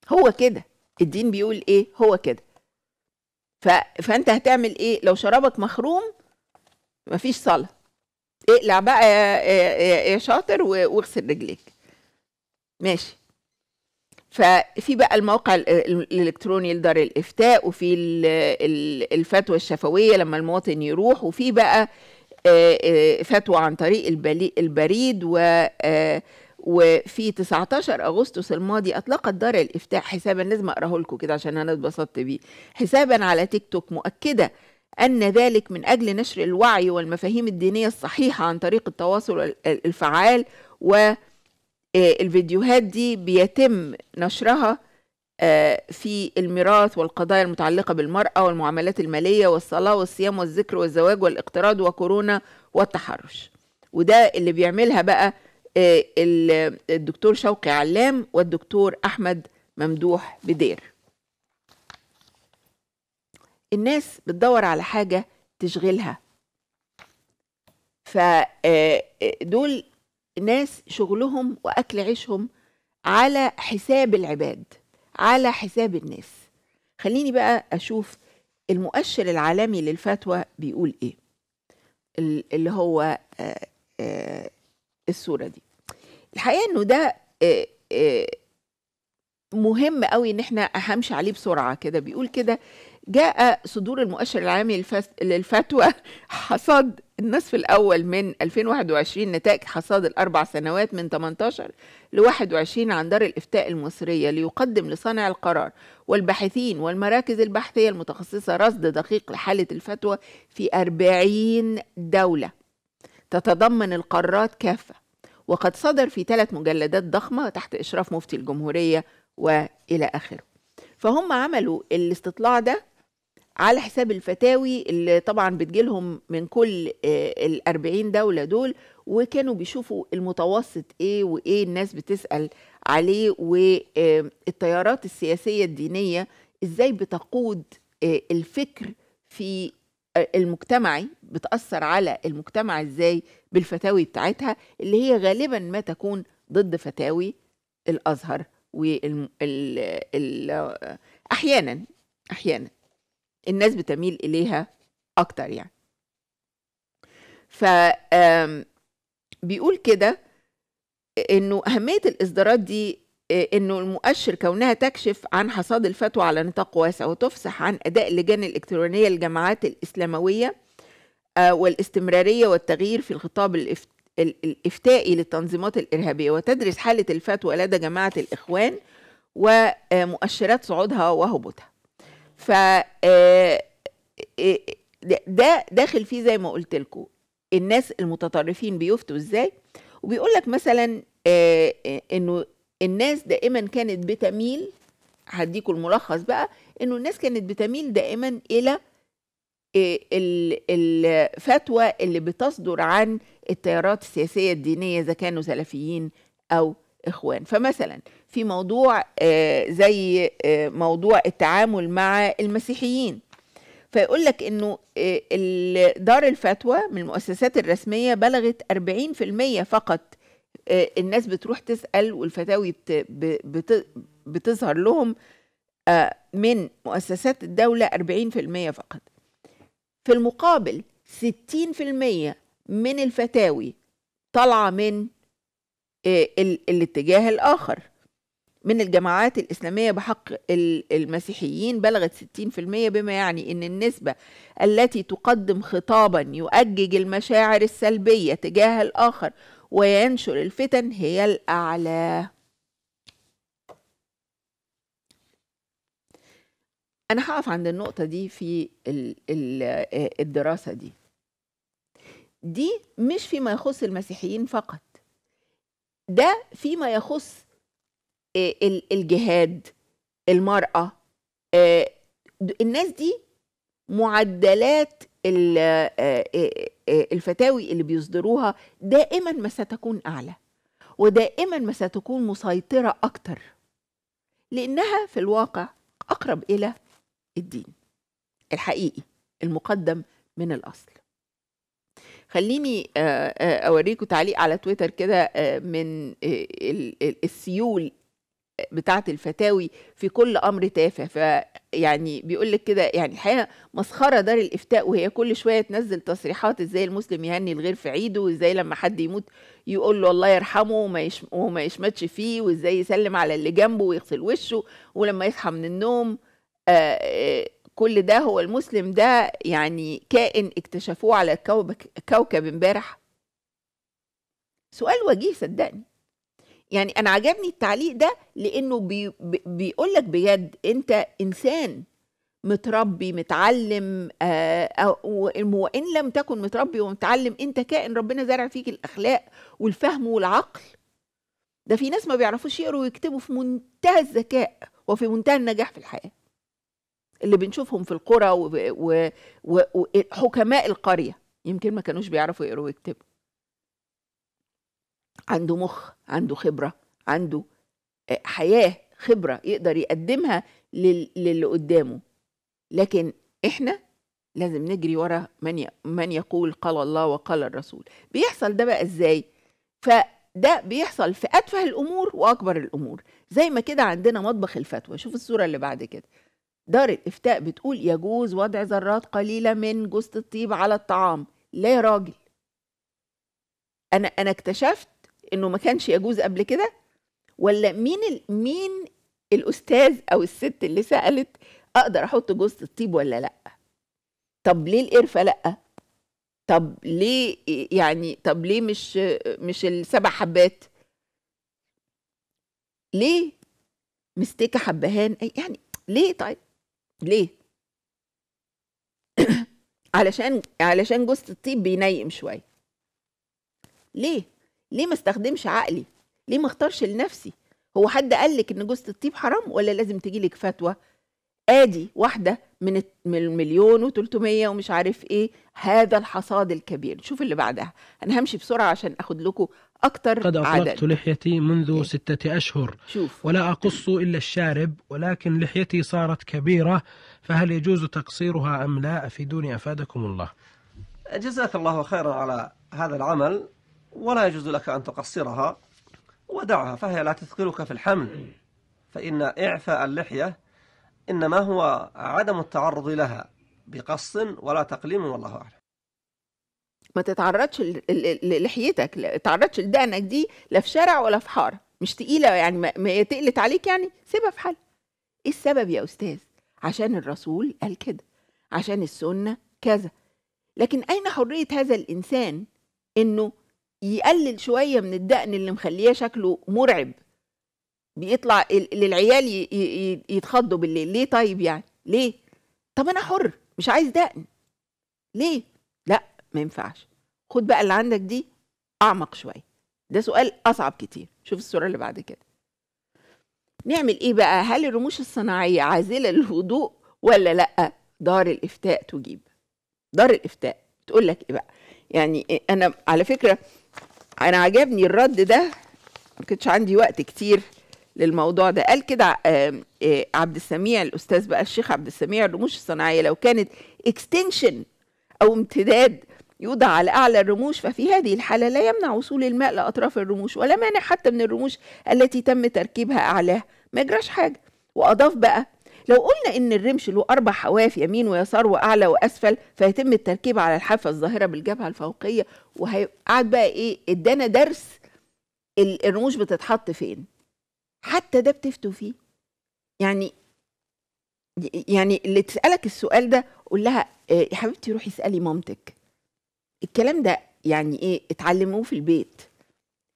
هو كده الدين بيقول ايه هو كده ف... فانت هتعمل ايه لو شرابك مخروم مفيش صلاه اقلع بقى يا, يا شاطر واغسل رجليك ماشي ففي بقى الموقع الالكتروني لدار الافتاء وفي الفتوى الشفويه لما المواطن يروح وفي بقى آه، آه، فتوى عن طريق البريد و آه، وفي 19 اغسطس الماضي اطلقت دار الافتاء حسابا لازم اقراه لكم كده عشان انا اتبسطت بيه حسابا على تيك توك مؤكده ان ذلك من اجل نشر الوعي والمفاهيم الدينيه الصحيحه عن طريق التواصل الفعال و آه، الفيديوهات دي بيتم نشرها آه، في الميراث والقضايا المتعلقة بالمرأة والمعاملات المالية والصلاة والصيام والذكر والزواج والاقتراض وكورونا والتحرش وده اللي بيعملها بقى آه، الدكتور شوقي علام والدكتور أحمد ممدوح بدير الناس بتدور على حاجة تشغلها فدول ناس شغلهم واكل عيشهم على حساب العباد على حساب الناس خليني بقى اشوف المؤشر العالمي للفتوى بيقول ايه اللي هو آه، آه، الصوره دي الحقيقه انه ده آه، مهم قوي ان احنا همشي عليه بسرعه كده بيقول كده جاء صدور المؤشر العالمي للفتوى حصاد النصف الأول من 2021 نتائج حصاد الأربع سنوات من 18 ل 21 عن دار الإفتاء المصرية ليقدم لصانع القرار والباحثين والمراكز البحثية المتخصصة رصد دقيق لحالة الفتوى في 40 دولة تتضمن القارات كافة وقد صدر في ثلاث مجلدات ضخمة تحت إشراف مفتي الجمهورية وإلى آخره فهم عملوا الاستطلاع ده على حساب الفتاوي اللي طبعا بتجيلهم من كل آه، الأربعين دولة دول وكانوا بيشوفوا المتوسط إيه وإيه الناس بتسأل عليه والتيارات آه، السياسية الدينية إزاي بتقود آه، الفكر في المجتمعي بتأثر على المجتمع إزاي بالفتاوي بتاعتها اللي هي غالبا ما تكون ضد فتاوي الأزهر وال... ال... ال... أحيانا أحيانا الناس بتميل إليها أكتر يعني ف بيقول كده إنه أهمية الإصدارات دي آه، إنه المؤشر كونها تكشف عن حصاد الفتوى على نطاق واسع وتفصح عن أداء اللجان الإلكترونية للجماعات الإسلاموية آه، والاستمرارية والتغيير في الخطاب الإفتائي للتنظيمات الإرهابية وتدرس حالة الفتوى لدى جماعة الإخوان ومؤشرات صعودها وهبوطها ف آه، آه، آه، ده داخل فيه زي ما قلت لكم الناس المتطرفين بيفتوا ازاي وبيقول لك مثلا انه الناس دائما كانت بتميل هديكوا الملخص بقى انه الناس كانت بتميل دائما الى الفتوى اللي بتصدر عن التيارات السياسيه الدينيه اذا كانوا سلفيين او اخوان فمثلا في موضوع آه، زي آه، موضوع التعامل مع المسيحيين فيقول لك انه آه، دار الفتوى من المؤسسات الرسميه بلغت 40% فقط الناس بتروح تسال والفتاوي بتظهر لهم من مؤسسات الدوله 40% فقط في المقابل 60% من الفتاوي طالعه من الاتجاه الاخر من الجماعات الإسلامية بحق المسيحيين بلغت 60% بما يعني أن النسبة التي تقدم خطابا يؤجج المشاعر السلبية تجاه الآخر وينشر الفتن هي الأعلى أنا هقف عند النقطة دي في الدراسة دي دي مش فيما يخص المسيحيين فقط ده فيما يخص الجهاد المرأة آه، الناس دي معدلات آه، آه، الفتاوي اللي بيصدروها دائما ما ستكون أعلى ودائما ما ستكون مسيطرة أكتر لأنها في الواقع أقرب إلى الدين الحقيقي المقدم من الأصل خليني اوريكم تعليق على تويتر كده من السيول بتاعة الفتاوي في كل أمر تافه فيعني بيقول لك كده يعني الحقيقة مسخرة دار الإفتاء وهي كل شوية تنزل تصريحات إزاي المسلم يهني الغير في عيده وإزاي لما حد يموت يقول له الله يرحمه وما, يشم وما يشمتش فيه وإزاي يسلم على اللي جنبه ويغسل وشه ولما يصحى من النوم آآ آه، آآ آه، كل ده هو المسلم ده يعني كائن اكتشفوه على كوكب امبارح سؤال وجيه صدقني يعني انا عجبني التعليق ده لانه بي بيقول لك بجد انت انسان متربي متعلم آه وان لم تكن متربي ومتعلم انت كائن ربنا زرع فيك الاخلاق والفهم والعقل ده في ناس ما بيعرفوش يقروا ويكتبوا في منتهى الذكاء وفي منتهى النجاح في الحياه اللي بنشوفهم في القرى وحكماء القريه يمكن ما كانوش بيعرفوا يقروا ويكتبوا عنده مخ عنده خبرة عنده آه، حياة خبرة يقدر يقدمها للي قدامه لكن احنا لازم نجري ورا من من يقول قال الله وقال الرسول بيحصل ده بقى ازاي فده بيحصل في اتفه الامور واكبر الامور زي ما كده عندنا مطبخ الفتوى شوف الصوره اللي بعد كده دار الافتاء بتقول يجوز وضع ذرات قليله من جوز الطيب على الطعام لا يا راجل انا انا اكتشفت انه ما كانش يجوز قبل كده ولا مين ال... مين الاستاذ او الست اللي سالت اقدر احط جوز الطيب ولا لا طب ليه القرفه لا طب ليه يعني طب ليه مش مش السبع حبات ليه مستيكه حبهان يعني ليه طيب ليه علشان علشان جوز الطيب بينيم شويه ليه ليه ما استخدمش عقلي ليه ما اختارش لنفسي هو حد قال لك ان جوزة الطيب حرام ولا لازم تجي لك فتوى ادي واحده من المليون و300 ومش عارف ايه هذا الحصاد الكبير شوف اللي بعدها انا همشي بسرعه عشان اخد لكم اكتر قد اطلقت عدد. لحيتي منذ إيه؟ سته اشهر شوف. ولا اقص الا الشارب ولكن لحيتي صارت كبيره فهل يجوز تقصيرها ام لا افيدوني افادكم الله جزاك الله خيرا على هذا العمل ولا يجوز لك أن تقصرها ودعها فهي لا تثقلك في الحمل فإن إعفاء اللحية إنما هو عدم التعرض لها بقص ولا تقليم والله أعلم ما تتعرضش للحيتك ما تتعرضش لدقنك دي لا في شارع ولا في حارة مش تقيلة يعني ما هي تقلت عليك يعني سيبها في حال ايه السبب يا أستاذ عشان الرسول قال كده عشان السنة كذا لكن أين حرية هذا الإنسان إنه يقلل شويه من الدقن اللي مخليه شكله مرعب بيطلع للعيال يتخضوا بالليل ليه طيب يعني ليه طب انا حر مش عايز دقن ليه لا ما ينفعش خد بقى اللي عندك دي اعمق شويه ده سؤال اصعب كتير شوف الصوره اللي بعد كده نعمل ايه بقى هل الرموش الصناعيه عازله للهدوء ولا لا دار الافتاء تجيب دار الافتاء تقول لك ايه بقى يعني انا على فكره انا عجبني الرد ده ما كنتش عندي وقت كتير للموضوع ده قال كده آه، عبد السميع الاستاذ بقى الشيخ عبد السميع الرموش الصناعيه لو كانت اكستنشن او امتداد يوضع على أعلى الرموش ففي هذه الحالة لا يمنع وصول الماء لأطراف الرموش ولا مانع حتى من الرموش التي تم تركيبها أعلاه ما يجراش حاجة وأضاف بقى لو قلنا ان الرمش له اربع حواف يمين ويسار واعلى واسفل فيتم التركيب على الحافه الظاهره بالجبهه الفوقيه وهيقعد بقى ايه ادانا درس الرموش بتتحط فين حتى ده بتفتوا فيه يعني يعني اللي تسالك السؤال ده قول لها آه، يا حبيبتي روحي اسالي مامتك الكلام ده يعني ايه اتعلموه في البيت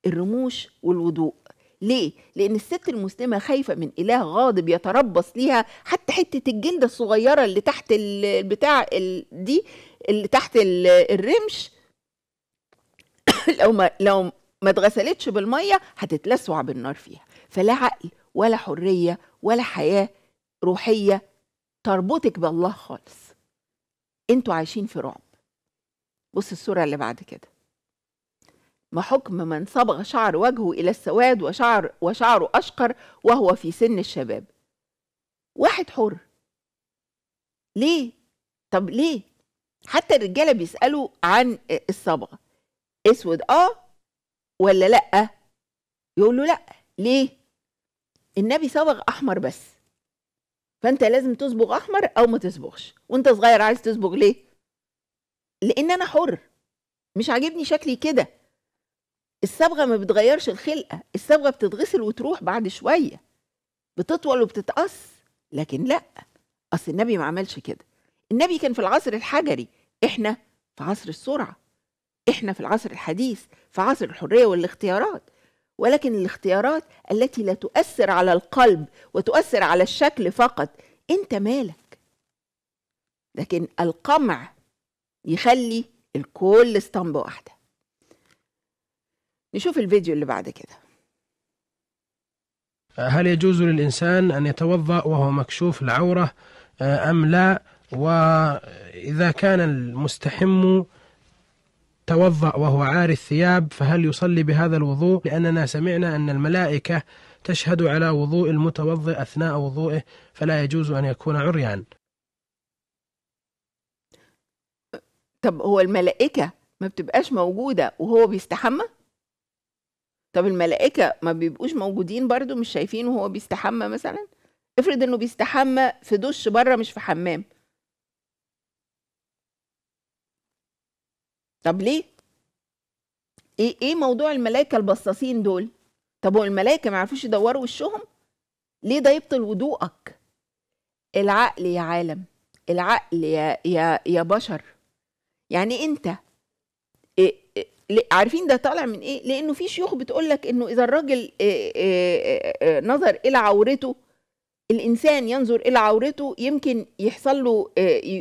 الرموش والوضوء ليه؟ لأن الست المسلمة خايفة من إله غاضب يتربص ليها حتى حتة الجلدة الصغيرة اللي تحت البتاع دي اللي تحت الرمش لو ما لو ما اتغسلتش بالمية هتتلسع بالنار فيها فلا عقل ولا حرية ولا حياة روحية تربطك بالله خالص انتوا عايشين في رعب بص الصورة اللي بعد كده ما حكم من صبغ شعر وجهه إلى السواد وشعر وشعره أشقر وهو في سن الشباب واحد حر ليه طب ليه حتى الرجالة بيسألوا عن الصبغة اسود اه ولا لأ يقولوا لأ ليه النبي صبغ أحمر بس فأنت لازم تصبغ أحمر أو ما تصبغش وأنت صغير عايز تصبغ ليه لأن أنا حر مش عاجبني شكلي كده الصبغه ما بتغيرش الخلقه الصبغه بتتغسل وتروح بعد شويه بتطول وبتتقص لكن لا اصل النبي ما عملش كده النبي كان في العصر الحجري احنا في عصر السرعه احنا في العصر الحديث في عصر الحريه والاختيارات ولكن الاختيارات التي لا تؤثر على القلب وتؤثر على الشكل فقط انت مالك لكن القمع يخلي الكل اسطمبه واحده نشوف الفيديو اللي بعد كده هل يجوز للإنسان أن يتوضأ وهو مكشوف العورة آه، أم لا وإذا كان المستحم توضأ وهو عاري الثياب فهل يصلي بهذا الوضوء لأننا سمعنا أن الملائكة تشهد على وضوء المتوضئ أثناء وضوئه فلا يجوز أن يكون عريان طب هو الملائكة ما بتبقاش موجودة وهو بيستحمى؟ طب الملائكة ما بيبقوش موجودين برضو مش شايفين وهو بيستحمى مثلا افرض انه بيستحمى في دش بره مش في حمام طب ليه ايه ايه موضوع الملائكة البصاصين دول طب هو الملائكة ما يعرفوش يدوروا وشهم ليه ده يبطل وضوءك العقل يا عالم العقل يا يا يا بشر يعني انت عارفين ده طالع من ايه لانه في شيوخ بتقول لك انه اذا الراجل نظر الى عورته الانسان ينظر الى عورته يمكن يحصل له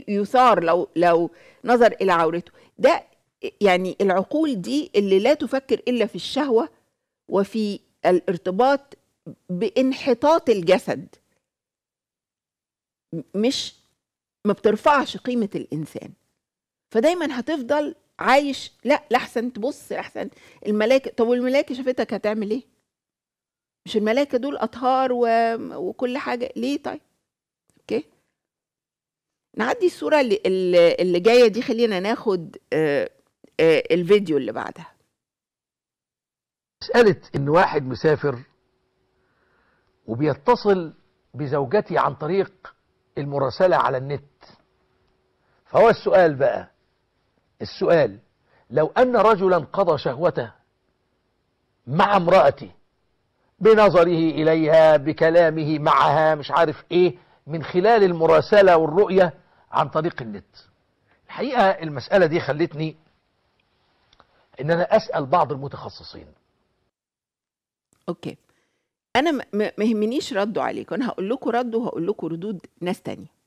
يثار لو لو نظر الى عورته ده يعني العقول دي اللي لا تفكر الا في الشهوه وفي الارتباط بانحطاط الجسد مش ما بترفعش قيمه الانسان فدايما هتفضل عايش لا لاحسن تبص لاحسن الملائكه طب والملائكه شافتك هتعمل ايه مش الملائكه دول اطهار و... وكل حاجه ليه طيب اوكي نعدي الصوره اللي, اللي جايه دي خلينا ناخد آآ آه، آآ آه، الفيديو اللي بعدها مساله ان واحد مسافر وبيتصل بزوجتي عن طريق المراسله على النت فهو السؤال بقى السؤال لو أن رجلا قضى شهوته مع امرأته بنظره إليها بكلامه معها مش عارف إيه من خلال المراسلة والرؤية عن طريق النت الحقيقة المسألة دي خلتني إن أنا أسأل بعض المتخصصين أوكي أنا ما يهمنيش رده عليكم أنا هقول لكم رده وهقول لكم ردود ناس تانية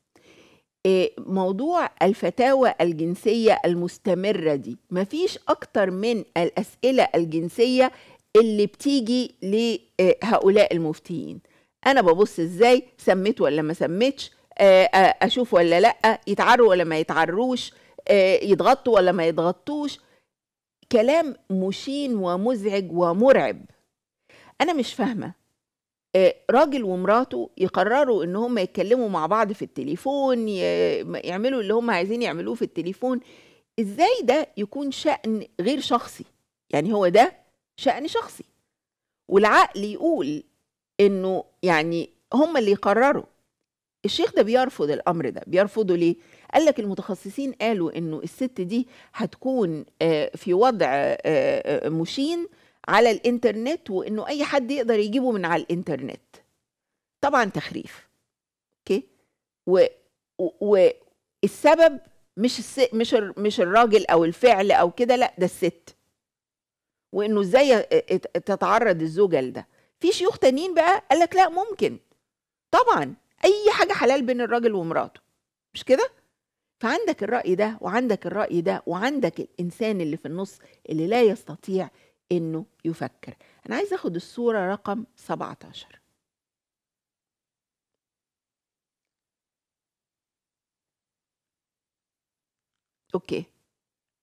آه، موضوع الفتاوى الجنسية المستمرة دي مفيش أكتر من الأسئلة الجنسية اللي بتيجي لهؤلاء آه، المفتيين أنا ببص إزاي سميت ولا ما سميتش آه، أشوف ولا لأ يتعروا ولا ما يتعروش يضغطوا ولا ما يضغطوش كلام مشين ومزعج ومرعب أنا مش فاهمة آه، راجل ومراته يقرروا ان هم يتكلموا مع بعض في التليفون يعملوا اللي هم عايزين يعملوه في التليفون ازاي ده يكون شأن غير شخصي يعني هو ده شأن شخصي والعقل يقول انه يعني هم اللي يقرروا الشيخ ده بيرفض الامر ده بيرفضه ليه قال لك المتخصصين قالوا انه الست دي هتكون آه، في وضع آه، مشين على الانترنت وانه اي حد يقدر يجيبه من على الانترنت طبعا تخريف اوكي و... والسبب مش الس... مش ال... مش الراجل او الفعل او كده لا ده الست وانه ازاي تتعرض الزوجه لده في شيوخ تانيين بقى قال لك لا ممكن طبعا اي حاجه حلال بين الراجل ومراته مش كده فعندك الراي ده وعندك الراي ده وعندك الانسان اللي في النص اللي لا يستطيع إنه يفكر أنا عايز أخد الصورة رقم 17 أوكي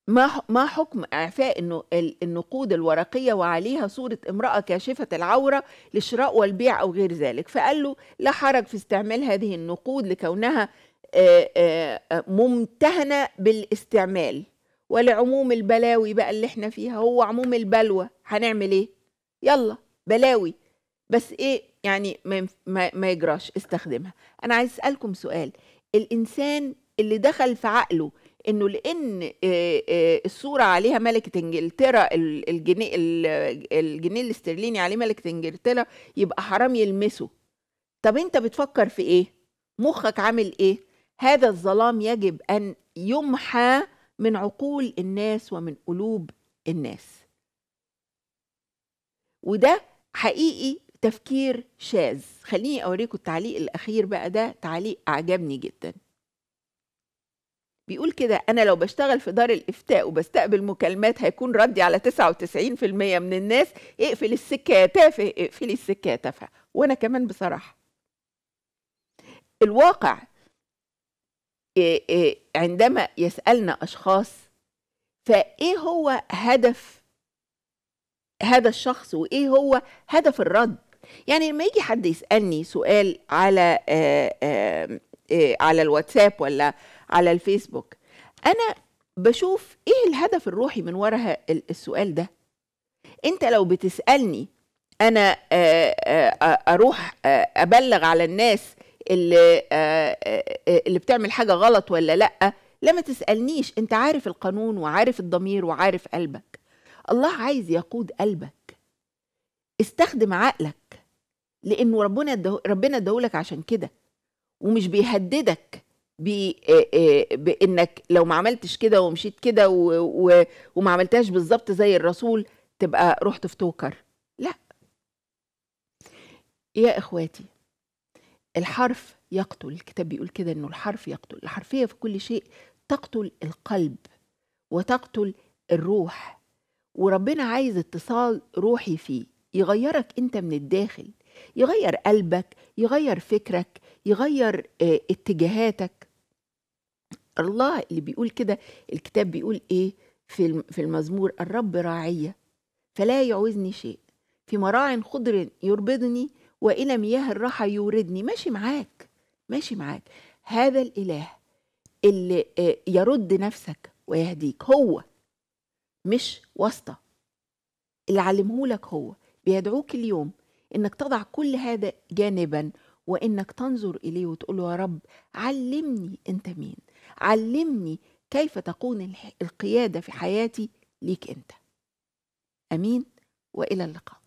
ما ما حكم اعفاء انه النقود الورقيه وعليها صوره امراه كاشفه العوره للشراء والبيع او غير ذلك فقال له لا حرج في استعمال هذه النقود لكونها آه، آه، ممتهنه بالاستعمال ولعموم البلاوي بقى اللي احنا فيها هو عموم البلوى هنعمل ايه يلا بلاوي بس ايه يعني ما, ما, ما يجراش استخدمها انا عايز اسالكم سؤال الانسان اللي دخل في عقله انه لان الصوره عليها ملكه انجلترا الجنيه الجنيه الاسترليني عليه ملكه انجلترا يبقى حرام يلمسه طب انت بتفكر في ايه مخك عامل ايه هذا الظلام يجب ان يمحى من عقول الناس ومن قلوب الناس وده حقيقي تفكير شاذ خليني اوريكم التعليق الاخير بقى ده تعليق اعجبني جدا بيقول كده أنا لو بشتغل في دار الإفتاء وبستقبل مكالمات هيكون ردي على 99% من الناس اقفل السكة يا تافه اقفلي السكة يا تافهة وأنا كمان بصراحة الواقع إيه، إيه، عندما يسالنا اشخاص فايه هو هدف هذا الشخص وايه هو هدف الرد يعني لما يجي حد يسالني سؤال على آه، آه، إيه، على الواتساب ولا على الفيسبوك انا بشوف ايه الهدف الروحي من وراء السؤال ده انت لو بتسالني انا آه، اروح ابلغ على الناس اللي آه، آه، آه، اللي بتعمل حاجه غلط ولا لا لا ما تسالنيش انت عارف القانون وعارف الضمير وعارف قلبك الله عايز يقود قلبك استخدم عقلك لانه ربنا ده ربنا اداهولك عشان كده ومش بيهددك بانك لو ما عملتش كده ومشيت كده وما عملتهاش بالظبط زي الرسول تبقى رحت في توكر لا يا اخواتي الحرف يقتل الكتاب بيقول كده انه الحرف يقتل الحرفيه في كل شيء تقتل القلب وتقتل الروح وربنا عايز اتصال روحي فيه يغيرك انت من الداخل يغير قلبك يغير فكرك يغير اه اتجاهاتك الله اللي بيقول كده الكتاب بيقول ايه في في المزمور الرب راعية فلا يعوزني شيء في مراع خضر يربضني والى مياه الراحه يوردني ماشي معاك ماشي معاك هذا الاله اللي آه، يرد نفسك ويهديك هو مش واسطه اللي علمهولك هو بيدعوك اليوم انك تضع كل هذا جانبا وانك تنظر اليه وتقول يا رب علمني انت مين علمني كيف تكون القياده في حياتي ليك انت امين والى اللقاء